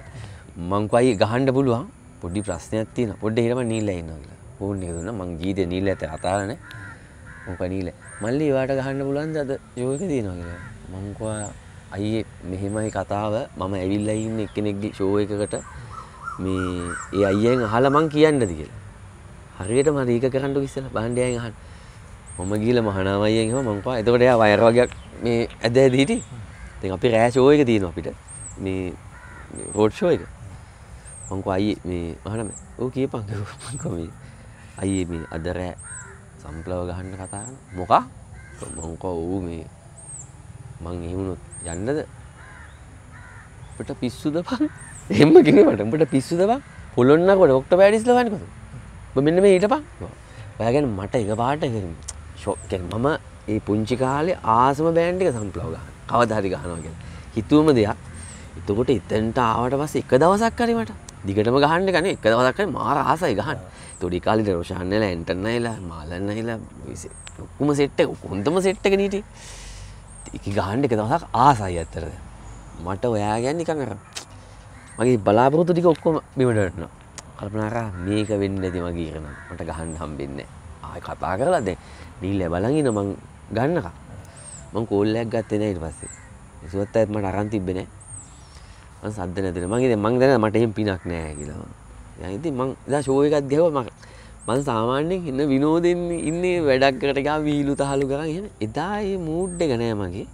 Speaker 1: මං කොයි ගහන්න පුළුවන්. පොඩි ප්‍රශ්නයක් තියෙනවා. පොඩ්ඩේ හිටම නීලලා ඉන්නවා කියලා. ෆෝන් එක දුන්නා. මං ගීතේ නීලලා ඇත අතාරනේ. මොක නීල. මල්ලි වාට ගහන්න පුළුවන්ද අද ෂෝ එක දිනනවා කියලා. මං කොහා අයියේ මෙහෙමයි කතාව. මම ඇවිල්ලා ඉන්නේ එක්කෙනෙක්ගේ ෂෝ එකකට. මේ ඒ අයියෙන් අහලා මං කියන්නද කියලා. හරියටම හරි ඒක කරන්නු ඉස්සලා බහන්න යයින් අහන්න. මම ගිහලා මහානාම අයියෙන් එහෙම මං පා. එතකොට එයා වයර් වගේක් මේ ඇද ඇද හිටි. ඉතින් අපි රෑ ෂෝ එක තියෙනවා අපිට. මේ රෝඩ් ෂෝ එක. මං කෝ අයියේ මේ මහානාම ඌ කියපන් මං කෝ මේ අයියේ මේ අද රෑ සම්ප්ලව ගහන්න කතා කරනවා. මොකක්? මං කෝ ඌ මේ මං එහෙම උනොත් යන්නද? අපිට පිස්සුද බං? එම කිවට උඹට පිස්සුදව පුළොන්නකොට ඔක්ට පෑඩිස්ල වනකතු මෙන්න මේ ඊට පක් ඔයගැන මට එක පාට ශෝක මම ඒ පුංචි කාලේ ආසම බෑන්්ික සම්පලෝග කවධරි ගහනෝගෙන හිතුවම දෙයක් එතකොට ඉතන්ට ආවට පස එක දවසක් කරීමට දිගටම ගහන්න ගන එක දවසක්කයි මාර ආසයි ගහන් තොඩි කාලිට රෝෂාන්නල ඇන්ටන්නයිලා මාලන්නහිලා ඔක්කුම සෙට්ට කොන්තම සෙට්ටක නීට එක ගහන්ඩ එක දවසක් ආසයි ඇත්තරද මට ඔයා ගැන් නිකඟර මගේ බලාපොරොතු ටික ඔක්කොම බිමටටන කල්පනාරා මේක වෙන්න ඇති මගේ කරන මට ගහන්න හම්බෙන්න ආය කතා කරලා දැ නිල්ල බලගෙන මං ගන්නක මං කෝල්ලයක් ගත්තෙන ඉට පස්සේ නිසුවත් ඇත් මට අරන් තිබෙන සද නැතින මගේ මං දැන මට එම් පිනක් නෑ කියලා යති මං දා ශෝයකත් දෙව මක් මන් සාමාන්‍යෙන් ඉන්න විනෝදෙන් ඉන්නේ වැඩක් කරටකා වීලු තහලු කරන්න එදා ඒ මූඩ්ඩ ගනෑ මගේ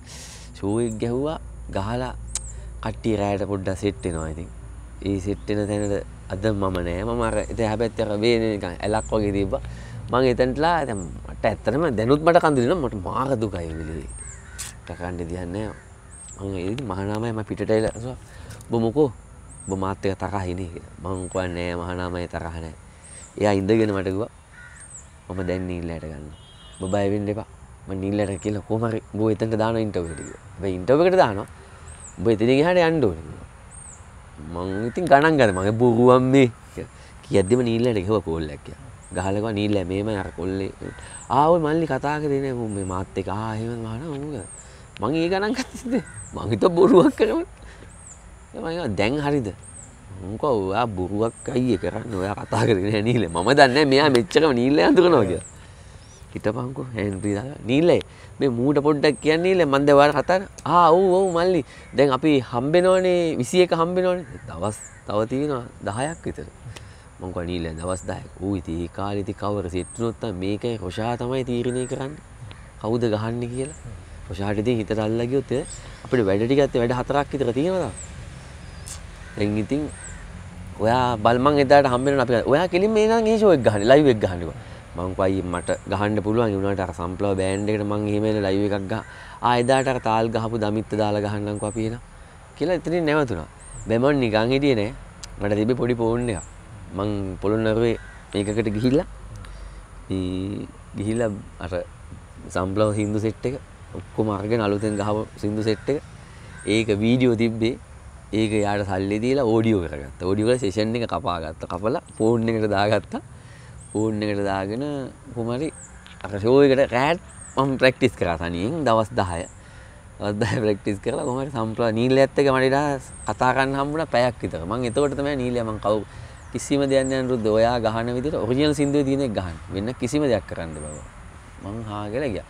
Speaker 1: ශෝයක් ගැහ්වා ගහලා කට්ටි රෑට පොඩ්ඩ සෙට්ටෙනවා ඉතින් ඒ සිට්ටෙන තැනට අද මම නෑ මම අර එත හැබැත් අර වේනකන් ඇලක් වගේ තිබ මං එතැන්ටලා ඇ මට ඇත්තරම දැනුත් මට කඳුරන මට මාරදුකයි විලේ ටකන්ඩ තියන්න මං ඒ මහනාමයම පිටටයිල බොමොකෝ බ මාත්‍යක තරහිනේ මංකව නෑ මහනාමය තරහනෑ එයා ඉඳගෙන මටකවා මම දැන් ඉල්ලට ගන්න බබයවෙන්න එපා නිල්ලට කියල කොමරි බෝ එතට දාන ඉන්ටවටික ඉන්ටවකට දානවා බ එතිනි හට අන්ඩෝනවා මං ඉතින් ගණන් ගන්න මගේ බොරුවම් මේ කියද්දිම නීල්ලට එහෙව කෝල්ලක් ගහලකව නීල්ල මේම අර කොල්ලේ ආව මල්ලි කතා කරේ මේ මාත් එක ආහෙම ගහන මොකද මං ඒ ගණන් ගත්තද මං හිත බොරුවක් කරමු මම දැන් හරිද මොකෝ ඔයා බොරුවක් අයියේ කරන්නේ ඔයා කතා කරගෙන නීල්ල මම දන්නේ මෙයා මෙච්චරම නීල්ල අඳුරනවා කියලා හිටපංකු හැන්රිදා නීල්ලේ මේ මූට පොඩ්ඩක් කියන්නේල මන්ද වාර කතර ආ ඔව් ඔව් මල්ලි දැන් අපි හම්බෙනවනේ විසි එක හම්බෙනවනේ දවස් තව තියෙනවා දහයක් විතර මංක නීල දවස් දායක් ඌ ඉති ඒ කාලෙති කවර සිටනොත්ත මේකයි රොෂා තමයි තීරණය කරන්න කවුද ගහන්න කියලා රොෂාටදී හිතට අල්ලගියොත් අපිට වැඩ ටිකත් වැඩ හතරක් විතර තියෙනවා දැන් ඉතින් ඔයා බලමන් එදාට හම්බ වෙනවා අපි ඔයා කෙලින්ම එනනම් ඒ ෂෝ එක ගහන්න ලයිව් එක ගහන්නකෝ මංකවයි මට ගහන්න පුළුවන් වුණට අර සම්පලව බෑන්්ඩකට මං හෙමල ලයිව එකක් ගහ ආයදාට තාල් ගහපු දමිත්ත දාලා ගහන්නක් අපියෙන කියලා එතනින් නැවතුනා බැමන් නිකං හිටිය නෑ මට තිබි පොඩි පෝන්්ඩ එක මං පොළොන්නරුවේ ඒකට ගිහිල්ල ගිහිල්ල අර සම්පලව හින්දු සෙට් එක ඔක්කො මාර්ග නලුතෙන් ගහපු සිින්දු සෙට් එක ඒක වීඩියෝ තිබ්බේ ඒක යාට සල්ලි දීලා ඕඩියෝ කරගත්ත ෝඩියෝල සේෂන් එක කපාගත්ත කපලා ෆෝන් එකට දාගත්තා ෆෝන් එකට දාගෙන කොමරි අකශෝයකට රෑට් මම ප්‍රක්ටිස් කරා තනියෙන් දවස් 10 දවස් 10 ප්‍රැක්ටිස් කරලා කොහමරි සම්ප්‍රා නීල ඇත්ත එක මට කතා කරන්න හම්බුණා පැයක් විතර මම එතකොට තමයි නීලය මම කවු කිසිම දෙයක් නෑ අනුරුද්ධ ඔයා ගහන විදිහට ඔරිජිනල් සින්දුවේ තියෙන එක ගහන්න වෙන කිසිම දෙයක් කරන්න බෑ මම හා කියලා ගියා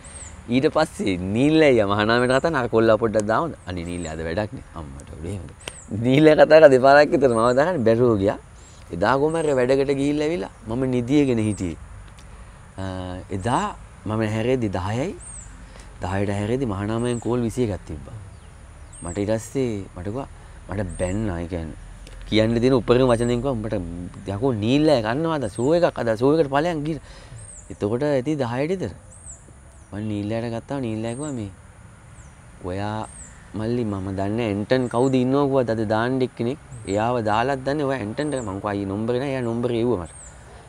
Speaker 1: ඊට පස්සේ නීලය මහනාමයට කතා නර කොල්ලා පොඩ්ඩක් දාමුද අනේ නීලය අද වැඩක් නේ අම්මට උඩේ නීලය කතා කරලා දෙපාරක් විතර මම දාන්නේ බැරුව ගියා එදා ගොමර වැඩකට ගිහිල් ඇවිලා මම නිදියගෙන හිටියේ. එදා මම හැරේදි 10යි 10ට හැරේදි මහානාමයෙන් කෝල් 21ක් තිබ්බා. මට ඊට පස්සේ මට කිව්වා මට බැන්නා. ඒ කියන්නේ කියන්න දෙන උපරිම වචනෙන් කිව්වා උඹට යකෝ නීල්ලා ගන්නවාද සෝ එකක් අද සෝ එකට ඵලයන් ගිහින්. එතකොට ඇති 10ට විතර. මම නීල්ලාට ගත්තා නීල්ලා කිව්වා මේ ඔයා මල්ලි මම දන්නේ එන්ටන් කවුද ඉන්නව කිව්වද අද දාන්න එක්කෙනෙක්. එයාව දාලත් දන්න ඔය ඇන්ටන්ට මංකවා නොම්බරන ය නොම්බර වීමට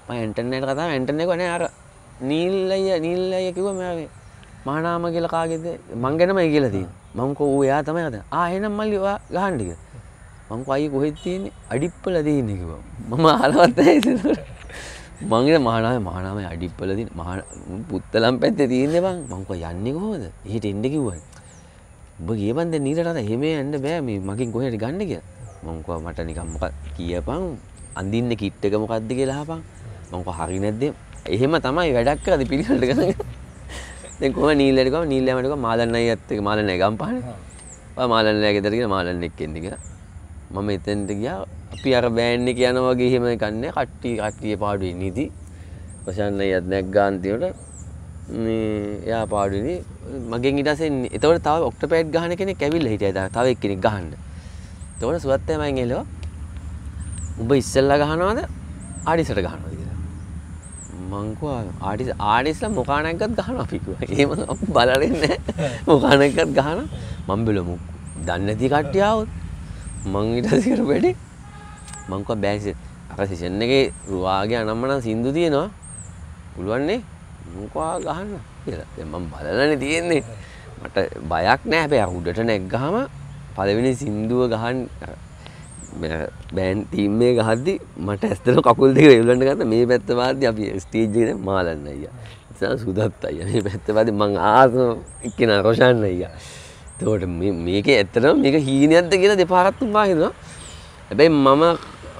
Speaker 1: ම ඇන්ටර්නට කතා ඇන්ටර්නෙකන අර නිල්ලය නිල්ලය කිව මෙයාගේ මහනාම කියල කාගෙද මං ගැනම කියලදී මංකෝ වූ යා තමයි ඇත ආහෙනම් මල්ලිවා ගහන්ඩික මංක අයි කොහෙත් තියන්නේ අඩිප්පල දන්න කිව මම හලවත් මංගේ මහනාව මහනාම අඩිප්පලදි පුත්තලම් පැත්ත තියන්න බං මංක යන්න කොහොද හිට එන්ඩ කිව්වන් ඔබ ගේබන්ද නීරට හෙම ඇන්න බෑ මේ මකින් කොහට ගන්න කියලා මංකව මට නිකම්මක කියපං අඳින්න කිට්ටක මොකක්ද කියලාපං මංක හරි නැද්ද එහෙම තමයි වැඩක් කරද පිළිසල්ට කරන කොම නීල්ලටකම නීල්ලමටක මාලන්නයි ඇත්තක මාලන ගම් පාන මාලන්නෑ ගෙතරගෙන මාලන්නෙක් කෙන්දි කියලා මම එතෙන්ට ගියා අපි අර බෑන්න කියන වගේ හෙම කන්න කට්ටි කට්ටිය පාඩුවේ නීති ප්‍රශන්න යත් නැක් ගාන්තිවට එයා පාඩුනි මගේ ඉටසෙන් එතවට තව ඔක්ට පෑට් ගහන කෙනෙ කැවිල්ල හිටිය තව එක්කෙනෙක් ගහන්ඩ එතකොට සුවත් මයින් එලෝ උඹ ඉස්සෙල්ලා ගහනවද ආඩිසට ගහනවද කියලා මං කිව්වා ආඩිස ආඩිස්ලා මොකා නැග්ගත් ගහනවා අපි කිව්වා එහෙම බලන්නේ නැහැ මොකා නැග්ගත් ගහන මං බැලුවා මොක දන්නේ නැති කට්ටිය આવොත් මං ඊට පස්සේ කරු වැඩේ මං කිව්වා බෑ අර සෙෂන් එකේ රුවාගේ අනම්මනම් සින්දු තියෙනවා පුළුවන් නේ මොකවා ගහන්න කියලා දැන් මං බලලානේ තියෙන්නේ මට බයක් නැහැ හැබැයි උඩට නැග්ගාම පලවෙනි සින්දුව ගහන් බෑන් තීම්මේ ගහද්දි මට ඇස්තර කකුල් දෙක රෙවුලන්න ගත මේ පැත්තවාද අපි ස්ටේජ්ජන මාලන්න අය නිසා සුදත් අය මේ පැත්තවාද මං ආස එක්කෙන රොෂන්න අය තෝට මේක ඇත්තනම් මේක හීනයක්ද කියලා දෙපාරත්තුම් පාහිෙනවා හැබැයි මම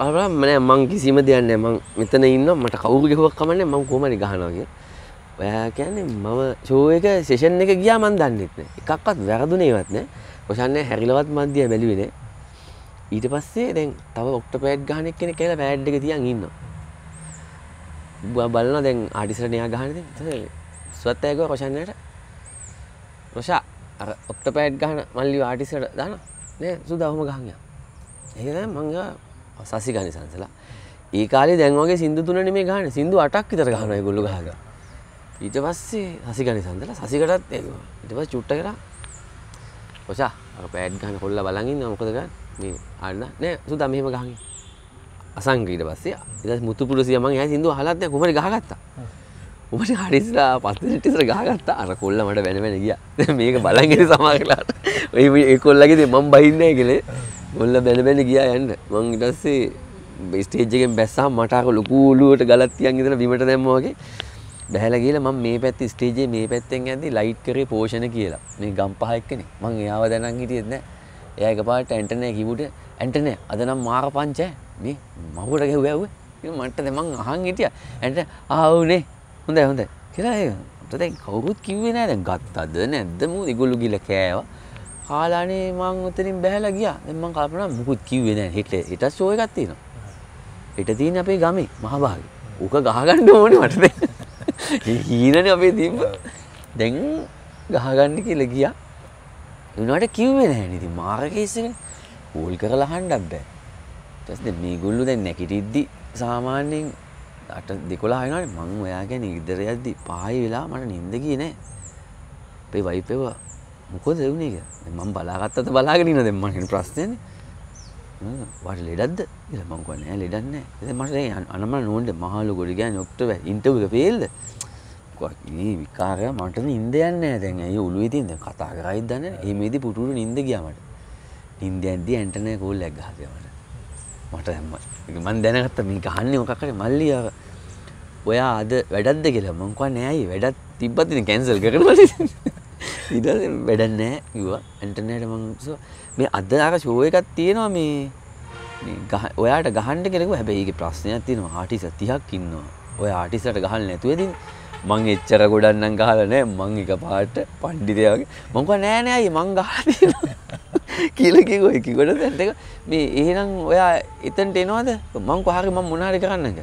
Speaker 1: අර මන මං කිසිම දෙයන්න මං මෙතන ඉන්න මට කවුරු ගෙහුවක් කමන්න මං කෝමරි ගහනගේ ඔයා කියන්නේ මම චෝයක සේෂන් එක ගියා මන් දන්නෙත්න එකක්වත් වැරදුනේවත්නෑ ඔෂන්න හැරිලවත් මධ්‍යය බැලිවෙන ඊට පස්සේ දැන් තව ඔක්ට පෑඩ් ගහනෙක් කෙන කියලා පෑඩ් එක තියන් ඉන්න බලන දැන් ආඩිසරනයා ගහන ස්වත්තයක රොෂන්නයට රොෂා අර ඔක්ට පෑඩ් ගහන මල්ලි ආටිසට දන නෑ සුදහම ගහය ඒ මංග සසි ගනි සංසලා ඒ කාලේ දැන්වගේ සිින්දු තුනන මේ ගහන සිින්දු අටක් විතර ගහන ගොල්ලු ගහග ඊට පස්සේ හසිගනි සඳලා සසිකටත් ඒවා ඉටපස් චුට්ට කරා ඔසා අර පෑඩ් ගහන කොල්ල බලන් ඉන්නවා මොකද කරන්නේ මේ අන්න නෑ සුදා මෙහෙම ගහගෙන අසංග ඊට පස්සේ ඊට මුතු පුරුසිය මං එයා සින්දුව අහලත් නෑ කොහමද ගහගත්තා උඹට හරිස්ලා පත්තට ඉස්සර ගහගත්තා අර කොල්ල මට වැන වැන ගියා දැන් මේක බලන් ඉඳි සමාගලාට ඔය ඒ කොල්ලගේ ඉතින් මං බහින්නේ නෑ කියලා කොල්ල බැන බැන ගියා යන්න මං ඊට පස්සේ ස්ටේජ් එකෙන් බැස්සා මට අර ලොකු ඔලුවට ගලක් තියන් ඉඳලා බිමට දැම්මා වගේ බැහැලා ගිහලා මම මේ පැත්තේ ස්ටේජේ මේ පැත්තෙන් ඇද්දි ලයිට් කරේ පෝෂණ කියලා. මේ ගම්පහ එක්කනේ. මං එයාව දැනන් හිටියෙත් නෑ. එයා එකපාරට ඇන්ටනෑ කිව්වට ඇන්ටනෑ අද නම් මාර පංචෑ. මේ මවට ගැහුවා ඇහුවේ. ඉතින් මන්ට දැන් මං අහන් හිටියා. ඇන්ට ආවුනේ. හොඳයි හොඳයි. කියලා ඒ මට දැන් කවුරුත් කිව්වේ නෑ දැන් ගත්තද නැද්ද මූ ඒගොල්ලෝ ගිහලා කෑවා. කාලානේ මං උතරින් බැහැලා ගියා. දැන් මං කල්පනා මුකුත් කිව්වේ නෑ. හෙට හෙට ෂෝ එකක් තියෙනවා. හෙට තියෙන අපේ ගමේ මහභාගේ. ඌක ගහගන්න ඕනේ මට දැන්. හීනන අපේ තිබ දැන් ගහගන්න කියල ගිය වනට කිව්වෙන හැනිති මාරකේසක පෝල් කරලා හන්ඩක් බෑ පස්ද මේ ගොල්ලු දැන් නැකිටිද්දි සාමාන්‍යයෙන් අට දෙකොලා හනට මං ඔයා ගැන ඉදර යද්දි පහයි වෙලා මට නින්ද කිය නෑ පේ වයිපෙවා මොකෝ දෙවුණේක මං බලාගත්තත බලාගෙනන දෙම්මට ප්‍රස්ථයන්නේ වට ලෙඩක්ද කියල මංකව නෑ ලෙඩන්න එ මට අනම නොන්ට මහලු ගොඩිගෑ නොක්ටව ඉන්ටක පේල්ද විකාරය මට ඉන්දයන්න ඇතැන් ඇයි උළු ඉතින්ද කතා කරයි දන්න ඒමේදී පුටුරු නින්ද ගියාමට ඉන්දයන්ති ඇන්ටනය කෝල් ලැක්ගහකවට මට හැම මන් දැනගත්ත මේ කහන්නේ මොකකට මල්ලිය ඔයා අද වැඩක්ද කියලා මංකව නෑයි වැඩත් තිබ්බත්තින කැන්සල් කරන ඉද වැඩන්නෑ කිවා ඇන්ටනයට මංස මේ අදදාක ශෝය එකත් තියෙනවා මේ ඔයාට ගහන්ට කෙරෙකු හැබැයිගේ ප්‍රශ්නයක් තියෙන ආටිස තිහක් ඉන්නවා ඔය ආටිසට ගහල් නැතුවදී මං එච්චර ගොඩන්නම් ගහලනෑ මං එක පාට පණ්ඩිතයාගේ මොක නෑනෑයි මං ගහතිය කියලකිකො එකකොට තැන්ටක මේ එහෙනම් ඔයා එතන්ට එනවාද මං කොහරි මං මොනාරි කරන්නක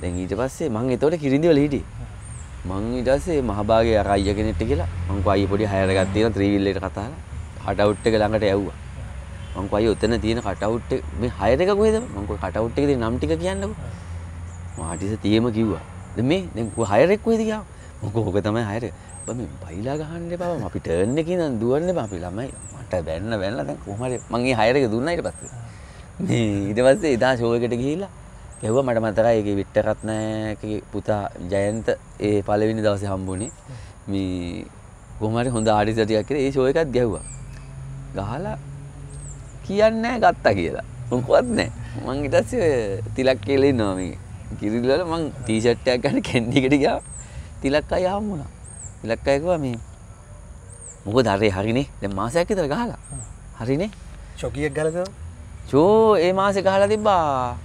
Speaker 1: දැන් ඊට පස්සේ මං එතවට කිරිදිවල හිටිය මං ඉදස්සේ මහභාගේ අර අයිය කෙනෙක්ට කියලා මං කෝ අයිය පොඩි හයරගක් තියෙන ත්‍රිවිල්ලේට කතා කරලා කට් අවුට් එක ළඟට ඇව්වා මං කෝ අයිය උතන තියෙන කට් අවුට් එක මේ හයර එක කොහෙද මං කෝ කට් අවුට් එකේ තියෙන නම් ටික කියන්නකෝ මාටිස තියම කිව්වා දැන් මේ දැන් කෝ හයරෙක් කොහෙද කියලා මං කෝ ඕක තමයි හයර බම බයිලා ගහන්න එපා මම අපි ටර්න් එකේ ඉඳන් දුවන්න එපා අපි ළමයි මට බැන්න බැන්න දැන් කොහමද මං ඒ හයර එක දුන්නා ඊට පස්සේ මේ ඊට පස්සේ එදා ෂෝ එකට ගිහිල්ලා ගැහුවා මට මතරයි ඒකේ විට්ටරත්නගේ පුතා ජයන්ත ඒ පළවෙනි දවසේ හම්බුනේ මේ කොහොම හරි හොඳ ආඩිටර් ටිකක් කියලා ඒ ෂෝ එකත් ගැහුවා. ගහලා කියන්නේ නැහැ ගත්තා කියලා. මොකවත් නැහැ. මං ඊට පස්සේ තිලක් කියලා ඉන්නවා මේ. කිරිල්ල වල මං ටී-ෂර්ට් එකක් ගන්න කැන්ඩි එකට ගියා. තිලක් අය හම්බුණා. තිලක් අය කිව්වා මේ මොකද අරේ හරිනේ. දැන් මාසයක් විතර ගහලා. හරිනේ.
Speaker 2: ෂොකියක් ගලද?
Speaker 1: ෂෝ ඒ මාසේ ගහලා තිබ්බා.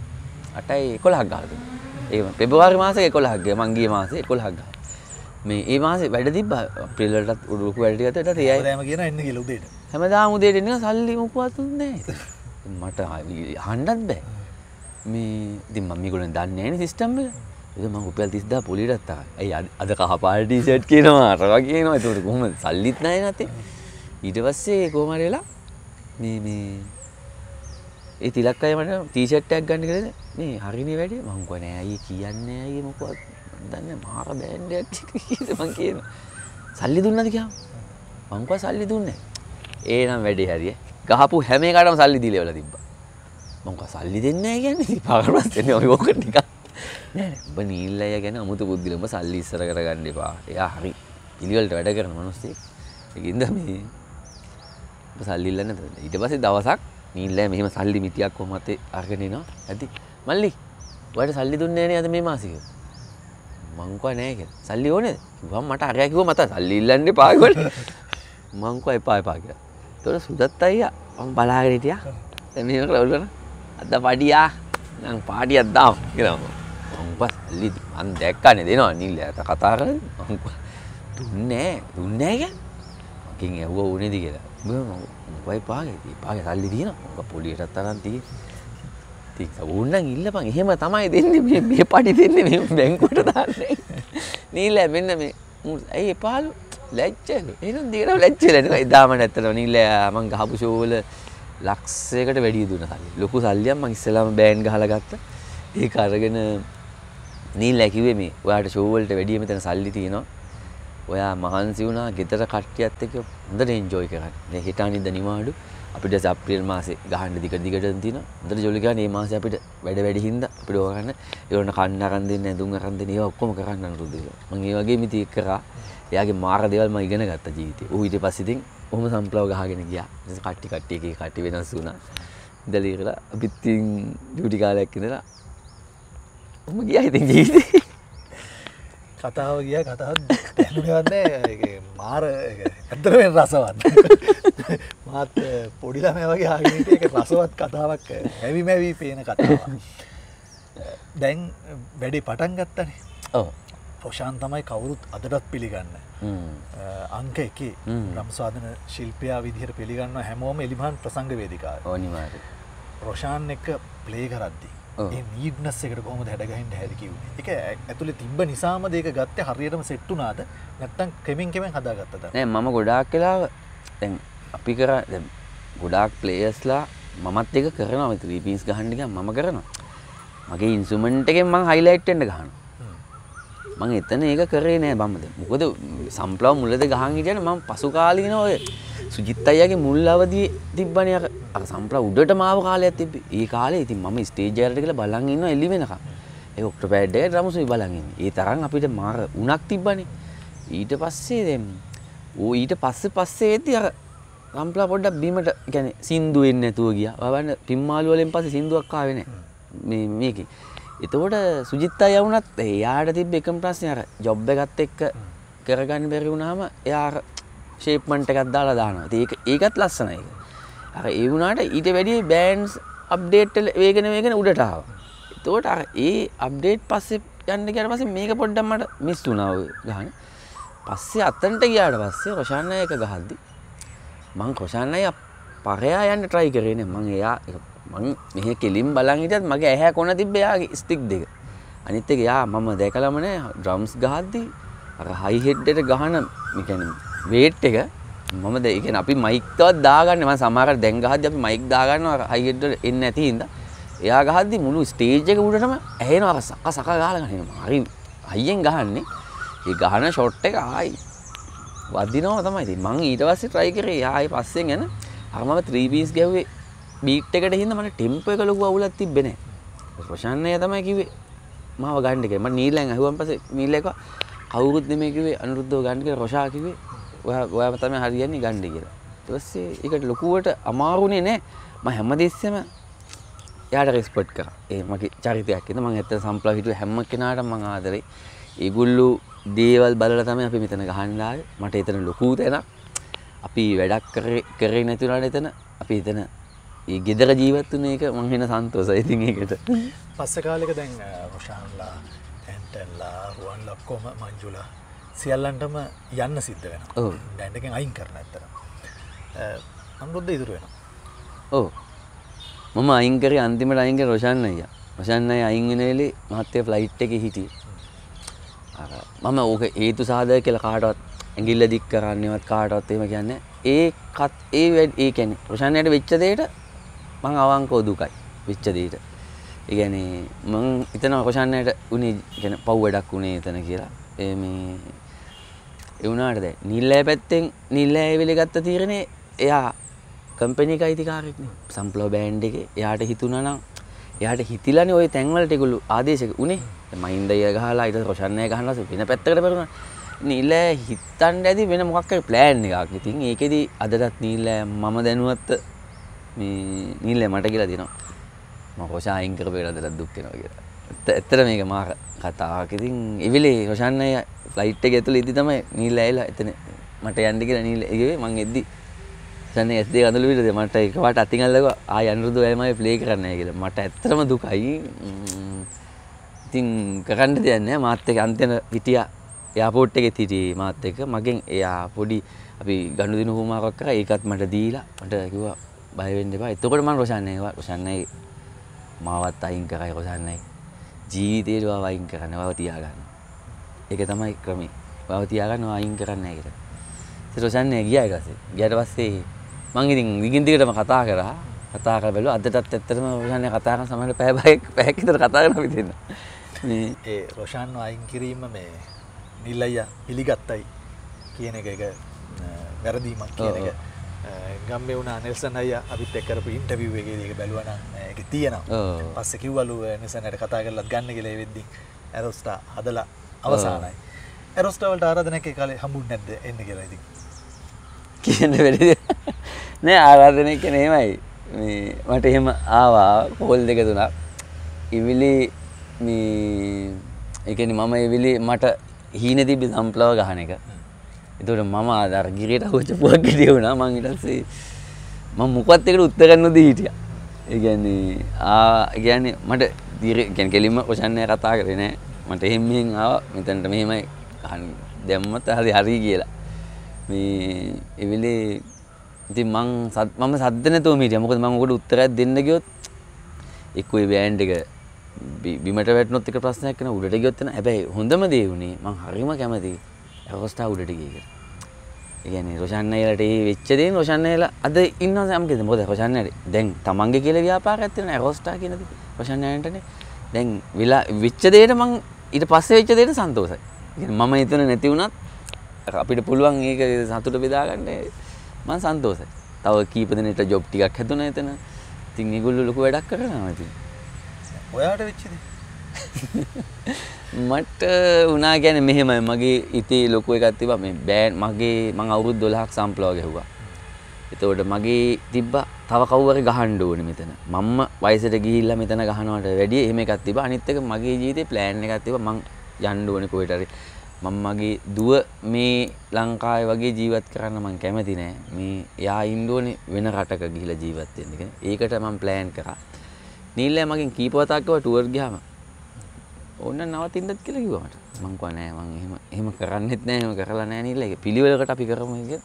Speaker 1: අටයි කොළහක් ගාලද ඒ පෙබවාරි මාසේ කොළහක්ගේ මංගේ මාසේ කොළහක් මේ ඒ මාසේ වැඩ තිබ පිල්ලටත් උඩුකු වැඩිගතට තියයි කිය එන්න ලුදට හැමදා මුදේට එන්න සල්ලි මොකවත්න්නේ මට හන්ඩත් බෑ මේ ඉතින් මම්මිකුල දන්නේ සිිස්ටම්ම ම උපල් තිස්දා පොලිටත්තා ඇයි අද කහපාටිසට් කියනවා රවා කියනවා තුර කොහම සල්ලිත් නය නතේ ඊට පස්සේ කෝමරලා මේ මේ ඒ තිලක් අය මට ටීෂර්ට් එකක් ගන්න කියලා මේ හරිනේ වැඩේ මම කිව්වා නෑ අයියේ කියන්නේ අයියේ මොකවත් දන්නේ මාර බෑන්ඩ් එකක් කියලා මම කියනවා සල්ලි දුන්නද කියලා මම කිව්වා සල්ලි දුන්නේ ඒනම් වැඩේ හරිය ගහපු හැම එකටම සල්ලි දීලා තිබ්බා මම කිව්වා සල්ලි දෙන්නේ නෑ කියන්නේ ඉපාකරවත් එන්නේ ඔය ඔක ටිකක් නෑ නෑ ඔබ නීල් අය ගැන අමුතු බුද්ධිල ඔබ සල්ලි ඉස්සර කරගන්න එපා එයා හරි පිළිවෙලට වැඩ කරන මිනිස්සෙක් ඒකින්ද මේ ඔබ සල්ලි ඉල්ලන්න ඊට පස්සේ දවසක් නීල්ලෑ මෙහෙම සල්ලි මිතියක් කොහොමද අරගෙනනවා ඇති මල්ලි ඔයාලට සල්ලි දුන්නේ නැනේ අද මේ මාසික මං කව නෑ කියලා සල්ලි ඕනේද කිව්වම මට අරයා කිව්වා මට සල්ලි ඉල්ලන්න එපා කියලා මං කව එපා එපා කියලා ඒතකොට සුදත් අයියා මං බලාගෙන හිටියා දැන් මෙහෙම කරලා උල්ලන අද පඩියා නම් පාඩියක් දාමු කියලා මං කව සල්ලි මං දැක්කනේ දෙනවා නීල්ලෑට කතා කරලා මං දුන්නේ දුන්නේ නැහැ කියලා මගෙන් ඇහුවා ඕනේද කියලා බයි පාගේ පාගේ සල්ලි තියෙන මොක පොලියටත් තරන් තියෙන ඕන්නන් ඉල්ලපන් එහෙම තමයි දෙන්නේ මේ පඩි දෙන්නේ මේ බැංකුවට දාන්නේ නීලෑ මෙන්න මේ ඇයි එපාලු ලැච්චලු එහෙනම් දිගට ලැච්චලනේ ඉදාම නැත්තට නීලෑ මං ගහපු ෂෝවල ලක්ෂයකට වැඩිය දුන්නා හරි ලොකු සල්ලියක් මං ඉස්සෙල්ලාම බෑන් ගහලා ගත්තා ඒක අරගෙන නීලෑ කිව්වේ මේ ඔයාට ෂෝවලට වැඩිය මෙතන සල්ලි තියෙනවා ඔයා මහන්සි වුණා ගෙදර කට්ටියත් එක්ක හොඳට එන්ජොයි කරන්න. මේ හිටාන ඉඳ නිවාඩු අපිට අප්‍රේල් මාසේ ගහන්න දිග දිගට තියෙනවා. හොඳට ජොලි ගන්න මේ මාසේ අපිට වැඩ වැඩි හින්දා අපිට ඕක ගන්න ඒවන කන්න අරන් දෙන්න, ඇඳුම් අරන් දෙන්න ඒවා ඔක්කොම කරන්න අනුරුද්ධ වෙනවා. මම ඒ වගේ මිති කරා. එයාගේ මාර දේවල් මම ඉගෙන ගත්තා ජීවිතේ. ඌ ඊට පස්සේ ඉතින් ඔහොම සම්ප්ලව ගහගෙන ගියා. ඉතින් කට්ටි කට්ටි එකේ කට්ටි වෙනස් වුණා. ඉඳලා ඉරලා අපිත් ඉතින් ඩියුටි කාලයක් ඉඳලා ඔහොම ගියා ඉතින් ජීවිතේ.
Speaker 2: කතාව ගිය කතාවන්නේ මාර ඇතර රසවත් මාත් පොඩිලම වගේ ආගට එක රසවත් කතාවක් හැවි මැවී පේන කතාව දැන් වැඩි පටන් ගත්තනේ ප්‍රශාන් තමයි කවුරුත් අදටත් පිළිගන්න අංක එක රම්ස්වාධන ශිල්පයා විදිහට පිළිගන්න හැමෝම එලිහන් ප්‍රසංග වේදිකා ඕනිවාර රෝෂාන් එක ප්ලේ කරද්දිී නීඩ්නස් එකට කොහොම හැඩගහින් හැකිව එක ඇතුළේ තිබ නිසාම දෙක ගත්ත හරියටම සෙට්ටුනාද නැත්තන් කෙමින් කෙමෙන් හදාගත්තද නෑ
Speaker 1: මම ගොඩාක් කලා අපි කර ගොඩාක් පලේස්ලා මමත් එක කරනම ත්‍රීපිස් ගහන්ඩික මම කරනවා මගේ ඉන්සුමෙන්ට් එකෙන් මං හයිලයිට්ෙන්ට ගහන මං එතන ඒක කරේ නෑ බම්මද මොකද සම්පලාව මුලද ගහන් හිටන මං පසුකාලීන ඔය සුජිත් අයියාගේ මුල් අවදී තිබ්බනේ අර සම්ප්‍රා උඩට මාව කාලයක් තිබ්බේ. ඒ කාලේ ඉතින් මම ස්ටේජ් එකට ගිහලා බලන් ඉන්නවා එළි වෙනකම්. ඒ ඔක්ටෝපෑඩ් එකට රමුසුයි බලන් ඉන්නේ. ඒ තරම් අපිට මාර උණක් තිබ්බනේ. ඊට පස්සේ දැන් ඌ ඊට පස්සේ පස්සේ එද්දි අර රම්ප්ලා පොඩ්ඩක් බීමට يعني සින්දු එන්නේ නැතුව ගියා. ඔය බලන්න පිම්මාළු වලින් පස්සේ සින්දුවක් ආවේ නැහැ. මේ මේකේ. එතකොට සුජිත් අයියා වුණත් එයාට තිබ්බ එකම ප්‍රශ්නේ අර ජොබ් එකත් එක්ක කරගන්න බැරි වුණාම එයා ශේප්මන්ට් එකක් දාලා දානවා ඒක ඒකත් ලස්සනයි ඒක ඒ වුණාට ඊට වැඩිය බෑන්ස් අප්ඩේට් වේගෙන වේගෙන උඩට ආවා එතකොට ඒ අප්ඩේට් පස්සේ යන්න ගියාට පස්සේ මේක පොඩ්ඩක් මට මිස් වුණා ඔය ගහන පස්සේ අතනට ගියාට පස්සේ රොෂාන් එක ගහද්දි මං රොෂාන් අය පරයා යන්න try කරේ නේ මං එයා මං මෙහෙ කෙලින් බලන් හිටියත් මගේ ඇහැ කොන තිබ්බ එයාගේ ස්ටික් දෙක අනිත් එක යා මම දැකලම නෑ ඩ්‍රම්ස් ගහද්දි අර හයි හෙඩ් එකට ගහන මේ කියන්නේ වේට් එක මම දෙකන අපි මයික්තවත් දාගන්න ම සමාකට දැංගහද අපි මයික් දාගන්න අයිට එන්න ඇතින්ද එයා ගහද්දි මුළු ස්ටේජ් එක උඩටම ඇහෙනවා සක සක ගාලගන්න මරි අයියෙන් ගහන්නේ ඒ ගහන ෂොට් එක ආයි වදදිනව තමයි ති මං ඊට පස්සේ ට්‍රයි කරේ ආයි පස්සෙන් ගැන අමම ත්‍රීබීස් ගැවේ බීට් එකට හිද මට ටෙම්ප එක ලොකු අවුලත් තිබෙන ප්‍රශන්නය තමයි කිවේ මාව ගණ්ඩිකෙම නීලැන් ඇහුවන් පස නිල්ලක කවුරුත් දෙමකිවේ අනුරුද්ධ ගණ්ඩික රොෂාකිවේ ඔයාම තම හරියන්නේ ගණ්ඩ කියලා තස්සේ එකට ලොකුවට අමාරුණේ නෑ ම හැමදෙස්සම යාට රෙස්පට් කර ඒ මගේ චරිතයක් එන මං ඇත සම්පලා හිටුව හැම කෙනාට මං ආදරේ ඒගොල්ලු දේවල් බලලා තමයි අපි මෙතන ගහන්නාව මට එතන ලොකූ තැනක් අපි වැඩක් කරේ නැතුරට එතන අපි එතන ඒ ගෙදර ජීවත්වන එක මංහෙන සන්තෝස ඉති එකට
Speaker 2: පස්ස කාලෙක දැන් රෂාන්ලා තැන්ටැල්ලා රුවන් ලක්කෝම මංජුලා සියල්ලන්ටම යන්න සිද්ධ වෙන ඩැන්ඩකෙන් අයින් කරන ඇත්තර අනුරුද්ධ ඉදුර වෙන
Speaker 1: ඕ මම අයිංකර අන්තිමට අයින්ක රෝෂන්න අය රෂන්න අය අයිංගෙනලි මහත්තය ෆ්ලයිට් එක හිටිය මම ඕක ඒතු සාධය කියල කාටවත් ඇගිල්ල දික් කරන්නවත් කාටවත්තේම කියන්න ඒ කත් ඒ වැඩ ඒ කැනෙ ප්‍රෂණයට වෙච්චදයට මං අවංකෝ දුකයි විච්චදීට ඉගැන මං ඉතන කොෂන්නයට උනේ ගැන පව් වැඩක් වුණේ එතන කියලා ඒ මේ එවුණට දැ නිල්ලෑ පැත්තෙන් නිල්ලෑ වෙලිගත්ත තීරණය එයා කම්පෙනි අයිතිකාරෙක්න සම්පලෝ බෑන්් එක යාට හිතුනනම් යාට හිතිලනි ඔය තැන්වලටෙකුළු ආදේශක උනේ මයින්දය ගහලා අයිත රොෂණය ගහලස වෙන පැත්තකට පරුණ නිල්ල හිත්තන් ඇති වෙන මොක්ක ප්ලෑන් එකක් ඉතින් ඒකෙද අදටත් නිල්ල මම දැනුවත් නිල්ල මට කියලා තිනවා මොකෝෂායිංකර පෙරදලත් දුක්කෙනවා කියලා ඇත්තට මේක මා කතාවකතින් එවිලේ හොෂන්නය ෆ්ලයිට් එක ඇතුළ ඉදි තමයි නිල් ඇයිලා එතන මට යන්න කියලා නිල් ඒවේ මං එද්දි සන්න ඇස්දේ අඳළු විලද මට එකවට අතිගල්ලක ආය අනුරුදු ඇමයි ප්ලේ කරන්න කියලා මට ඇත්තරම දුකයි ඉතින් කරන්න දෙයන්න මාත් එක අන්තන හිටිය යාපෝට් එක තිටී මාත් එක මගෙන් එයා පොඩි අපි ගණු දින හෝමාවක් කරා ඒකත් මට දීලා මට කිව්වා බය වෙන්න එපා. එතකොට මම රොෂන්නේවා රොෂන්නේ මාවත් අයින් කරයි රොෂන්නේ. ජීවිතයට ඔයා වයින් කරන්න ඔයාව තියාගන්න. ඒක තමයි ක්‍රමේ. ඔයාව තියාගන්න ඔයා වයින් කරන්න නැහැ කියලා. ඉතින් රොෂන් නේ ගියා ඊට පස්සේ. ගියාට පස්සේ මම ඉතින් දිගින් දිගටම කතා කරා. කතා කරලා බැලුවා අදටත් ඇත්තටම රොෂන් නේ කතා කරන සමහර පැය භාගයක් පැයක් විතර කතා කරනවා විදින්න. මේ ඒ
Speaker 2: රොෂන් වයින් කිරීම මේ නිල් අයියා පිළිගත්තයි කියන එක එක වැරදීමක් කියන එක. ගම්බේ වුණ නිල්සන් අය අපිත් එක්කරපු ඉන්ටවිව් එකේ දක බැලුවන එක තියෙනවා පස්ස කිව්වලු නිසනට කතා කරලත් ගන්න කෙලේ වෙද්දි ඇරොස්ටා හදලා අවසානයි ඇරොස්ටවලට ආරධනක කාලේ හමුන් නැද්ද එන්න කෙලායිති
Speaker 1: කියන්න වැඩ නෑ ආරාධනය කනේමයි මට එහෙම ආවා පොල් දෙක තුනා ඉවිලි එකනි මම එවිලි මට හීනතිබි සම්පලව ගහන එක එතකොට මම අර ගිරේට අහුවචපුවක් ගෙඩිය වුණා මං ඊට පස්සේ මම මොකවත් එකට උත්තර ගන්න නොදී හිටියා. ඒ කියන්නේ ආ කියන්නේ මට දිරේ කියන්නේ කෙලින්ම ඔෂන් නෑ කතා කරේ නෑ. මට එහෙම මෙහෙන් ආවා මෙතනට මෙහෙමයි දැම්මත් හරි හරි කියලා. මේ ඒ වෙලේ ඉතින් මං සත් මම සද්ද නැතුව මීටියා. මොකද මම උකට උත්තරයක් දෙන්න ගියොත් එක්ක ඒ බෑන්ඩ් එක බිමට වැටුනොත් එක ප්‍රශ්නයක් වෙනවා. උඩට ගියොත් එන හැබැයි හොඳම දේ වුණේ මං හරිම කැමතියි. ඇකොස්ටා උඩට ගියේ කියලා. ඒගැන රෝෂන්නයට වෙච්චදේ රෝෂන්නයල අද ඉන්න සම්කෙද බොද රෝෂන්නයට දැන් තමන්ගේ කියල ව්‍යාපාර ඇත්වෙන රෝස්ටා කියනද රෝෂන්නයටන දැන් වෙලා විච්චදයට මං ඊට පස්සේ වෙච්චදයට සන්තෝසයි මම හිතන නැති වුණත් අපිට පුළුවන් ඒක සතුට බෙදාගන්න මං සන්තෝසයි තව කීපදනට ජොබ් ටිකක් හැතුන එතන තින් ඒගොල්ලු ලොකු වැඩක් කරනවා ඇති
Speaker 2: ඔයාට වෙච්චදේ
Speaker 1: මට උනා ගැන මෙහෙමයි මගේ ඉති ලොකුව එකත් තිබා මේ බෑන් මගේ මං අවුරුද් දොළහක් සම්පලෝ ගැහුවා එතකොට මගේ තිබ්බ තව කවුවර ගහන්ඩ ඕන මෙතන මම වයිසට ගිහිල්ලා මෙතන ගහනවට වැඩිය එහෙම එකක් තිබා අනිත් එක මගේ ජීවිතේ ප්ලෑන් එකක් තිබා මං යන්න ඕනේ කොහෙට හරි මම මගේ දුව මේ ලංකාවේ වගේ ජීවත් කරන්න මම කැමති නෑ. මේ එයා ඉන්ඩෝනේ වෙන රටක ගිහිලා ජීවත් වෙන්න. ඒකට මම ප්ලෑන් කරා. නීලෑ මගෙන් කීප වතාවක් ගියා ටුවර් ගියාම ඕන්න නවතින්නත් කියලා කිව්වට මංකව නෑ මං එහෙම එහෙම කරන්නෙත් නෑ එහෙම කරලා නෑ නිල්ලා ඒක පිළිවෙලකට අපි කරමු කියලා.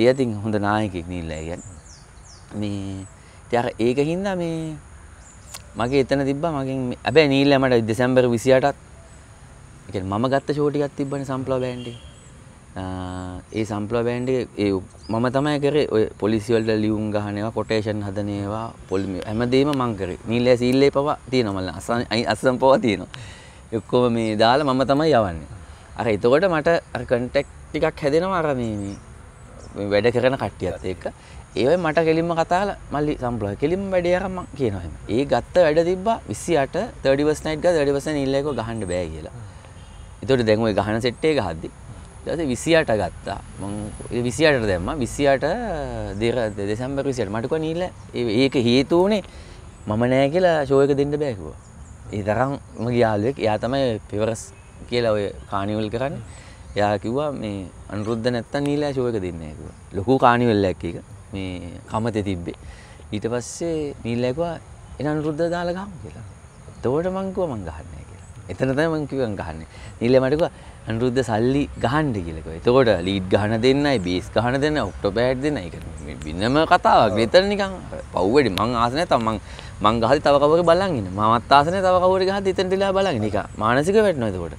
Speaker 1: ඒ අතින් හොඳ නායකයෙක් නිල්ලා කියන්නේ. මේ ඉතින් අර ඒක හින්දා මේ මගේ එතන තිබ්බා මගෙන් හැබැයි නීල්ලා මට දෙසැම්බර් 28ත් ඒ කියන්නේ මම ගත්ත ෂෝ ටිකක් තිබ්බනේ සම්ප්ලව බෑන්ඩ් එකේ. ඒ සම්ප්ලව බෑන්ඩ් එකේ ඒ මම තමයි කරේ ඔය පොලිසි වලට ලියුම් ගහන ඒවා කොටේෂන් හදන ඒවා පොල් හැමදේම මම කරේ. නීල්ලා සීල්ලේ පවා තියෙනවා මල්ල අසම් පවා තියෙනවා. යොක්කෝම මේ දාලා මම තමයි යවන්නේ අර එතකොට මට කටෙක් ටිකක් හැදෙනවා අර මේ වැඩ කරන කට්ටියත් එක්ක ඒවයි මට කෙලින්ම කතාල මල්ලි සම්පලහ කෙලින් වැඩයරම කියනහම ඒ ගත්ත වැඩ තිබ්බා විසිට තඩිවස් නයිට් වැඩිවස ඉල්ලෙක ගහන්ඩ බෑ කියලා එතොට දැන්ුවේ ගහන සෙට්ටේ ගහද්දි දස විසිට ගත්තා විසිට දැම්ම විසිට දෙර දෙසම්බර විසිට මටක නීල ඒක හේතුවනේ මම නෑ කියලා ශෝයක දෙන්න බැකුවා ඒ තරම් මගේ යාළුවෙක් එයා තමයි පෙවරස් කියලා ඔය කානිවල් කරන්නේ. එයා කිව්වා මේ අනුරුද්ධ නැත්තම් නීලා ෂෝ එක දෙන්නේ කිව්වා. ලොකු කානිවල් එකක් එක. මේ කමතේ තිබ්බේ. ඊට පස්සේ නීලා කිව්වා එන අනුරුද්ධ දාලා ගහමු කියලා. එතකොට මං කිව්වා මං ගහන්නේ කියලා. එතන තමයි මං කිව්වා ගහන්නේ. නීලා මට කිව්වා අනුරුද්ධ සල්ලි ගහන්න කියලා කිව්වා. එතකොට ලීඩ් ගහන දෙන්නයි, බේස් ගහන දෙන්නයි, ඔක්ටෝබෑඩ් දෙන්නයි. ඒක වෙනම කතාවක්. මෙතන නිකන් පව් වැඩි මං ආස නැත්තම් මං මං ගහදි තව කවුරුක බලන් ඉන්න. මමත් ආසනේ තව කවුරුක ගහදි එතන දිලා බලන් ඉන්න. නිකන් මානසික වැටෙනවා එතකොට.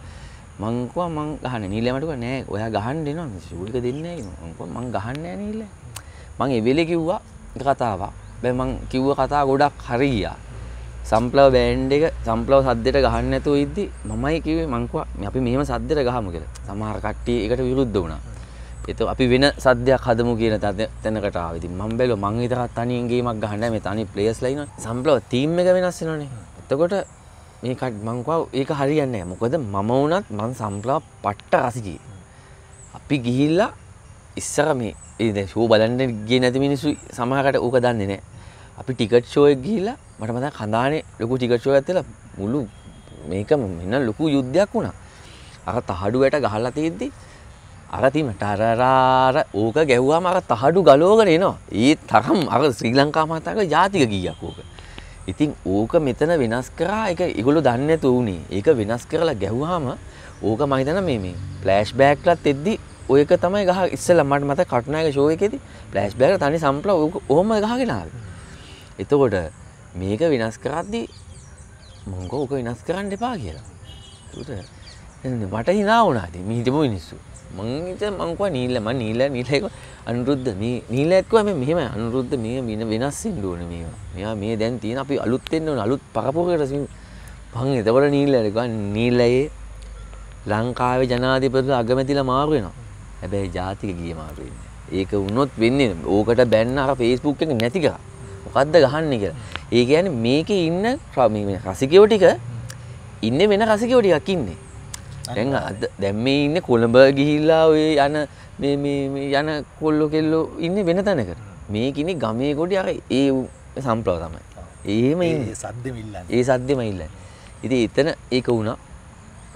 Speaker 1: මං කිව්වා මං ගහන්නේ නීලයට කිව්වා නෑ ඔයා ගහන්න දෙනවා මම ෂූට් එක දෙන්නේ නෑ කිව්වා. මං කිව්වා මං ගහන්නේ නෑ නීල. මං ඒ වෙලේ කිව්වා කතාවක්. බෑ මං කිව්ව කතාව ගොඩක් හරි ගියා. සම්ප්ලව බෑන්ඩ් එක සම්ප්ලව සද්දෙට ගහන්න නැතුව ඉද්දි මමයි කිව්වේ මං කිව්වා අපි මෙහෙම සද්දෙට ගහමු කියලා. සමහර කට්ටිය ඒකට විරුද්ධ වුණා. එත අපි වෙන සද්‍යයක් හදමු කියන තැනකට ආවිති මං බැලුව මං විතරක් තනියෙන් ගේමක් ගහන්න මේ තනි ප්ලේයර්ස්ලා ඉන්නවා සම්ප්ලව ටීම් එක වෙනස් වෙනවනේ එතකොට මේක මං කව ඒක හරියන්නේ නැහැ මොකද මම වුණත් මං සම්ප්ලව පට්ට රසිකී අපි ගිහිල්ලා ඉස්සර මේ ඒ දැන් ෂෝ බලන්න ගියේ නැති මිනිස්සු සමහරකට ඕක දන්නේ නැහැ අපි ටිකට් ෂෝ එක ගිහිල්ලා මට මතක කඳානේ ලොකු ටිකට් ෂෝ එකක් තියලා මුළු මේක මෙන්න ලොකු යුද්ධයක් වුණා අර තහඩුවට ගහලා තියෙද්දි අරතිමට අරරාර ඕක ගැව්වාම අර තහඩු ගලෝගෙන එනවා ඒ තරම් අර ශ්‍රී ලංකා මහතාක ජාතික ගීයක් ඕක ඉතින් ඕක මෙතන වෙනස් කරා එක ඉගොලු දන්න තුවනේ ඒක වෙනස් කරලා ගැව්වාම ඕක මහිතන මේ මේ ප්ලෑෂ් බෑක්ලත් එද්දි ඔයක තමයි ගහ ඉස්සල මට මත කටනායක ශෝයකෙති ප්ලෑස්් බෑක තනි සම්පල ඕක ඕහම ගහගෙනාව එතකොට මේක වෙනස් කරද්දි මොංගෝ ඕක වෙනස් කරන්න එපා කියලා මට හිනා වුණාද මිහිතම මිනිස්සු මං ඉතින් මං කිව්වා නීල මං නීල නීල කිව්වා අනුරුද්ධ මේ නීලත් කිව්වා මේ මෙහෙම අනුරුද්ධ මේ මින වෙනස් වෙන්න ඕනේ මේවා. මෙයා මේ දැන් තියෙන අපි අලුත් වෙන්න ඕනේ අලුත් පරපුරකට මං එතකොට නීලට කිව්වා නීලයේ ලංකාවේ ජනාධිපති අගමැතිලා මාරු වෙනවා. හැබැයි ජාතික ගියේ මාරු වෙන්නේ. ඒක වුණොත් වෙන්නේ ඕකට බැන්න අර Facebook එක නැති කරා. මොකද්ද ගහන්නේ කියලා. ඒ කියන්නේ මේකේ ඉන්න මේ රසිකයෝ ටික ඉන්නේ වෙන රසිකයෝ ටිකක් ඉන්නේ. දැන් අද දැම් මේ ඉන්න කොළඹ ගිහිල්ලා ඔය යන යන කොල්ලො කෙල්ලෝ ඉන්න වෙන තැනකර මේකිනි ගමේ ගොඩ අර ඒ සම්ප්‍රව තමයි ඒම සද්දමඉල්ල ඒ සද්‍යම ඉල්ල ඉති එතන ඒක වුණා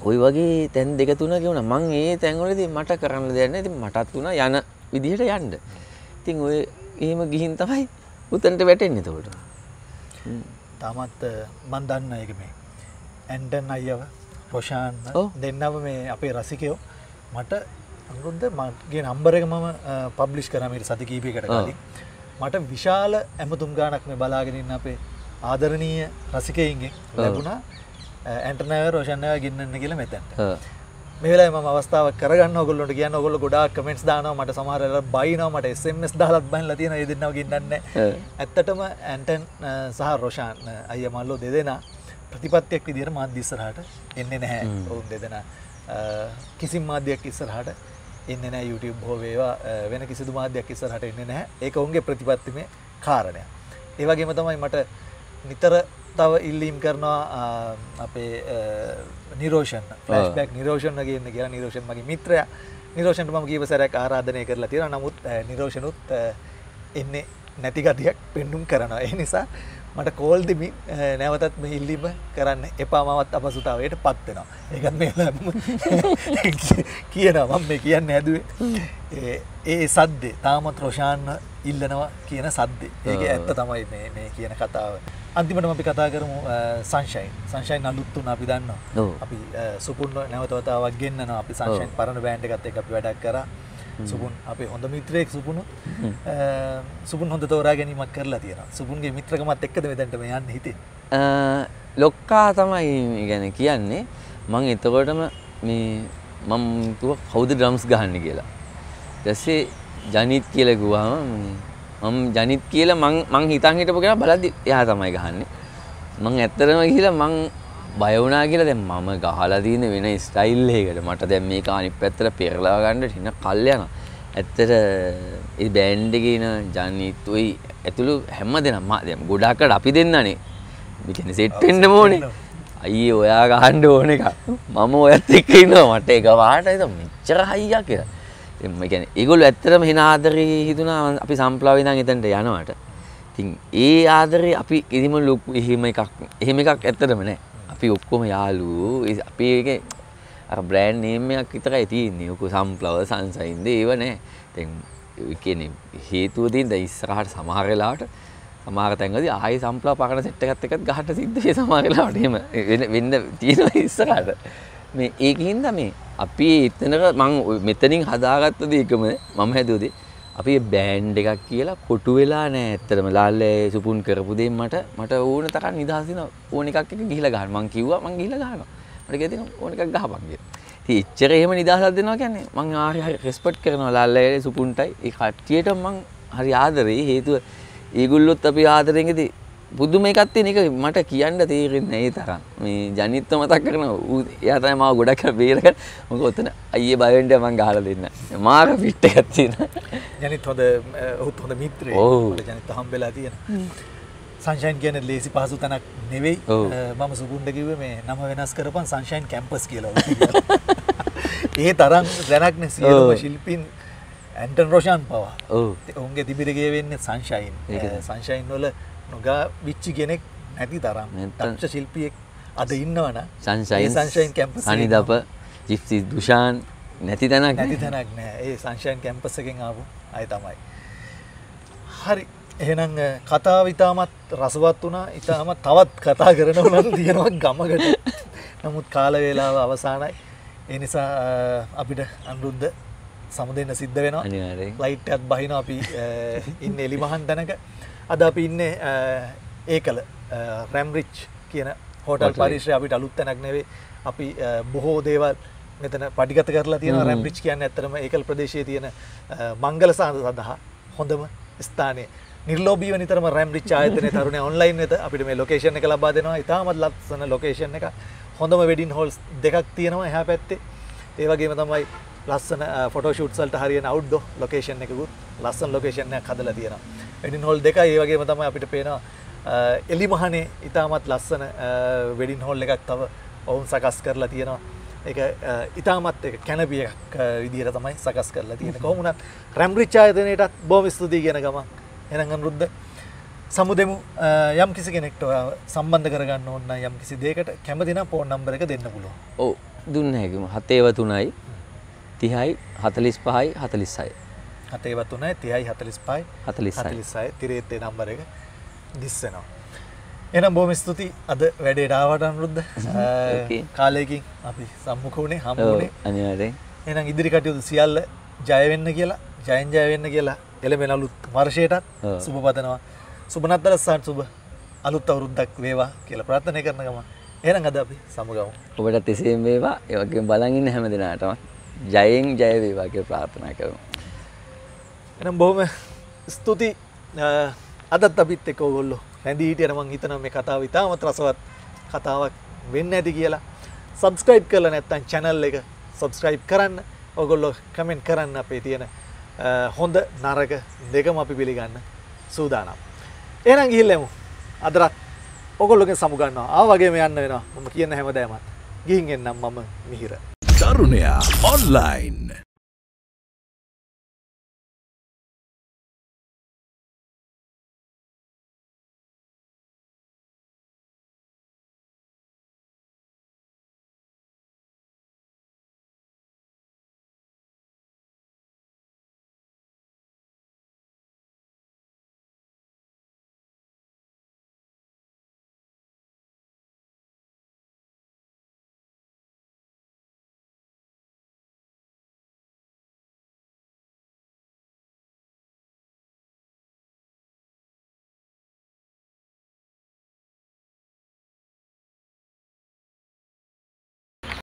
Speaker 1: ඔයි වගේ තැන් දෙක තුන කියවන මං ඒ තැන්වලද මට කරන්න දෙන්න ඇති මටත් වුණ යන විදිහට යන්ඩ ඉතිං ඔය එහෙම ගිහින් තමයි උතන්ට වැටෙන්නේ තකොට
Speaker 2: තමත් මන් දන්න එක මේ ඇන්ඩන් අයව හොෂාන් දෙන්නම මේ අපේ රසිකයෝ මට අනුරුද්ධ මගේ නම්බර එක මම පබ්ලිෂ් කරමට සති කීපයකට කලින් මට විශාල ඇමතුම් ගානක් මේ බලාගෙනන්න අපේ ආදරණීය රසිකයින්ගේ ලැබුණා ඇන්ටනෑ රෝෂණය ගින්නන්න කියලා මෙතැන්ට මේලා ම අවස්ථාව කරගන්න ගොල්ලට කියන්න ගොල ගොඩා කමෙන්ට් දාන මට සමහරල බයිනමට එස්ස් දාලත් බන් ලතින දෙන්නව ගන්නන්න ඇත්තටම ඇන්ටන් සහ රෝෂාන් අය මල්ලෝ දෙදෙනා ප්‍රතිපත්තියක් විදිර මාධ්‍යස්සරහට එන්නේ නැහැ ඔවුන් දෙදෙන කිසිම් මාධ්‍යයක් ඉස්සරහට එන්න නෑ YouTube හෝ වේවා වෙන කිසිදු මාධ්‍යයක් ඉස්සරහට එන්න නැහැ ඒක ඔුන්ගේ ප්‍රතිපත්තිමේ කාරණය ඒවගේම තමයි මට නිතර තව ඉල්ලීම් කරනවා අපේ නිරෝෂන් ෆලස්බක් නිරෝෂණ ගන්න කියලා නිරෝෂන් මගේ මිත්‍රය නිරෝෂන්ට ම කීව සැරැක් ආරාධනය කරලා තියෙන නමුත් නිරෝෂණුත් එන්නේ නැතිගතියක් පෙන්ඩුම් කරනවා ඒ නිසා මට කෝල් දෙමින් නැවතත් මේ ඉල්ලිම කරන්න එපාමවත් අපසුතාවයට පත්වෙනවා ඒකත් මේ කියනවා මේ කියන්න හැදුවේ ඒ සද්දේ තාමත් රෝෂාන්න ඉල්ලනවා කියන සද්දේ ඒක ඇත්ත තමයි මේ කියන කතාව අන්තිමට අපි කතා කරමු සංශයින් සංශයින් අලුත්තුන අපි දන්නවා අපි සුපුන්න නැවතවතාවක් ගන්න අපි සංශයින් පරණ බෑන්ඩ ගත්ත එක අපි වැඩක් කරා සුබුන් අපේ හොඳ මිත්‍රයෙක් සුපුුණු සුපුන් හොඳ තෝරා ගැනීමක් කරලා තියෙන සුපුන්ගේ මිත්‍රකමත් එක්කද දැන්ටම යන්න හිත
Speaker 1: ලොක්කා තමයි ගැන කියන්නේ මං එතකොටම මේ මං කෞුද ඩ්‍රම්ස් ගහන්න කියලා දැස්සේ ජනිත් කියල ගවාම මම ජනිත් කියල මං හිතන් හිටපු කෙන බලද යා තමයි ගහන්නේ මං ඇත්තරම කියලා මං බයවනා කියලා දැන් මම ගහලා තියෙන වෙන ස්ටයිල් එකකට මට දැන් මේක අනිත් පැත්තට පෙරලා ගන්න හින කල් යනවා. ඇත්තට ඒ බෑන්ඩ් එකේ ඉන ජනිත්තුයි ඇතුළු හැම දෙනා මා දැන් ගොඩක්කට අපි දෙන්නනේ. මේ කියන්නේ සෙට් වෙන්න ඕනේ. අයියේ ඔයා ගහන්න ඕන එක. මම ඔයත් එක්ක ඉන්නවා මට ඒක වාට ඒක මෙච්චර හයියා කියලා. එම් කියන්නේ ඒගොල්ලෝ ඇත්තටම හින ආදරේ හිතුණා අපි සම්ප්ලාවේ ඉඳන් එතනට යනවට. ඉතින් ඒ ආදරේ අපි කිසිම ලුක් එහෙම එකක් එහෙම එකක් ඇත්තටම නැහැ. අපි ඔක්කොම යාලූ අපේ බ්‍රෑන්් නේමයක් විතරයි තියන්නේ ඔකු සම්පලව සංසයින්ද ඒව නෑ තැන් කියන හේතුවතින් ද ඉස්සරහට සමහරලාට සමාර තැන්ගද ආය සම්පලා පකන සට්ටකත් එකත් ගහට සිද්ධය සමාරලාටම වෙන්න තියෙන ඉස්සරට මේ ඒකහින්ද මේ අපි එතනක මං මෙතනින් හදාගත්ත දකම මම හැදෝදේ අපි බෑන්් එකක් කියලා කොටු වෙලා නෑ ඇත්තරම ලාල්ලේ සුපුන් කරපු දෙ මට මට ඕන තරක් නිදහසින ඕන එකක් එක ගිහිල ගහන මං කිව්වා මං ගිහිල ගහනවා මට ගැතින ඕන එකක් ගහපන්ගේ ඉච්චර එහෙම නිදහසත් දෙනවා කියන්නේ මං ආරි රෙස්පට් කරනවා ලාල්ලේ සුපුන්ටයි ඒ කට්ටියට මං හරි ආදරේ හේතුව ඒගුල්ලොත් අපි ආදරෙන්ගෙදී බුදුම එකක් තියෙන එක මට කියන්න තේරෙන්නේ ඒ තරම් මේ ජනිත්ව මතක් කරන එයා තමයි මාව ගොඩක් කර බේරගන්න මොකද ඔතන අයියේ බය වෙන්න මං ගහලා දෙන්න මාර පිට එකක් තියෙන
Speaker 2: ජනිත් හොඳ ඔහුත් හොඳ මිත්‍රයෙක් මට ජනිත් හම්බෙලා තියෙන සංශයන් කියන ලේසි පහසු තැනක් නෙවෙයි මම සුගුන්ඩ කිව්වේ මේ නම වෙනස් කරපන් සංශයන් කැම්පස් කියලා ඒ තරම් දැනක් නේ සියලුම ශිල්පීන් ඇන්ටන් රෝෂන් පවා ඔවුන්ගේ තිබිරගේ වෙන්න සංශයින් සංශයින් වල නොගා විච්චි කෙනෙක් ඇති තරම් තක්ෂ ශිල්පියෙක් අද ඉන්නවන සංශයන් සංශයන් කැම්ප සනිදප
Speaker 1: ජිප්සි දුෂාන් නැති තැනක් නැති තැනක්
Speaker 2: නෑ ඒ සංශයන් කැම්පසකෙන් ආපු අය තමයි. හරි එහෙනම් කතා විතාමත් රසවත් වනා ඉතාම තවත් කතා කරන වලට තියෙනවා ගමකට නමුත් කාලවේලාව අවසානයි ඒ නිසා අපිට අනුරුද්ධ සමුදන්න සිද්ධ වෙනවා ලයිට්ටත් බහින අපි ඉන්න එලිමහන් තැනක අද අපි ඉන්න ඒකල රැම්රිච් කියන හෝටල් පරිශ්‍රය අපිට අලුත් තැනක් නෙවේ අපි බොහෝ දේවල් මෙතන පඩිගත කරලා තියෙන රැම්රිච් කියන්න ඇතරම ඒකල් ප්‍රදේශය තියෙන මංගල සාන්ද සඳහා හොඳම ස්ථානය නිර්ලෝබී නිතරම රැම්රිච් ආයතනය තරුණ ඔන්ලයින් ඇත අපිට මේ ලොකේෂණ එක ලබා දෙනවා ඉතාමත් ලක්සන ලොකේෂණ එක හොඳම වෙඩින් හෝල්ස් දෙකක් තියෙනවා එහ පැත්තේ ඒවගේම තමයි ලස්සන ෆොටෝෂූට්සල්ට හරියන අවුද්දෝ ලොකේෂන් එකකුත් ලස්සන් ලොකේෂණයක් හදලා තියෙනවා වැඩින් හොල් දෙක ඒ වගේම තම අපිට පේනවා එලි මහනේ ඉතාමත් ලස්සන වෙඩින් හොල් එකක් තව ඔවුන් සකස් කරලා තියෙනවා එක ඉතාමත් එක කැනපියක් විදිහට තමයි සකස් කරලා තියෙන කොහොමුණත් රැම්රිච්චායතනයටත් බෝම ස්තුතියි ගෙන ගමන් එනඟන් රුද්ධ සමු දෙමු යම් කිසි කෙනෙක්ට සම්බන්ධ කරගන්න ඔන්න යම් කිසි දේකට කැමතින පෝන් නම්බර එක දෙන්න පුළුව
Speaker 1: ඕ දුන්න හැකිම හතේව තුනයි තිහයි හතලිස් පහයි හතලිස්සයි
Speaker 2: හතේ වතුනයි තියයි හතලිස් පයි හතලිසයි තිරේත්තේ නම්බර එක දිස්සනවා. එනම් බෝම ස්තුති අද වැඩේ ඩාවට අනුරුද්ධ කාලයකින් අපි සම්මුඛ වුණේ හමුණේ අනිවාරේ එනම් ඉදිරි කටයුතු සියල්ල ජයවෙන්න කියලා ජයන් ජයවෙන්න කියලා එළමෙන අලුත් වර්ෂයටත් සුබ පතනවා සුබනත්තල සහන් සුබ අලුත් අවුරුද්දක් වේවා කියලා ප්‍රාර්ථනය කරන ගම එනම් අද අපි සමුගමු
Speaker 1: ඔබටත් එසේම වේවා ඒ වගේ බලන් ඉන්න හැම දිනාටම ජයෙන් ජය වේවා කියලා ප්‍රාර්ථනා කරමු
Speaker 2: එනම් බොහොම ස්තුති අදත් අපිත් එක ඔගොල්ලො හැඳීටයන මං හිතනම් මේ කතාව ඉතාමත් රසවත් කතාවක් වෙන්න ඇති කියලා සබස්ක්‍රයිබ් කරල නැත්තන් චැනල් එක සබස්ක්‍රයිබ් කරන්න ඔගොල්ලො කමෙන්ට් කරන්න අපේ තියෙන හොඳ නරක දෙකම අපි පිළිගන්න සූදානම්. එනම් ගිහිල්ලෙමු අදරත් ඔගොල්ලොගෙන් සමුගන්නවා ආවගේ යන්න වෙනවා මම කියන්න හැමදෑමත් ගිහින් එන්නම් මම මිහිර. තරුණයා ඔන්ලයින්.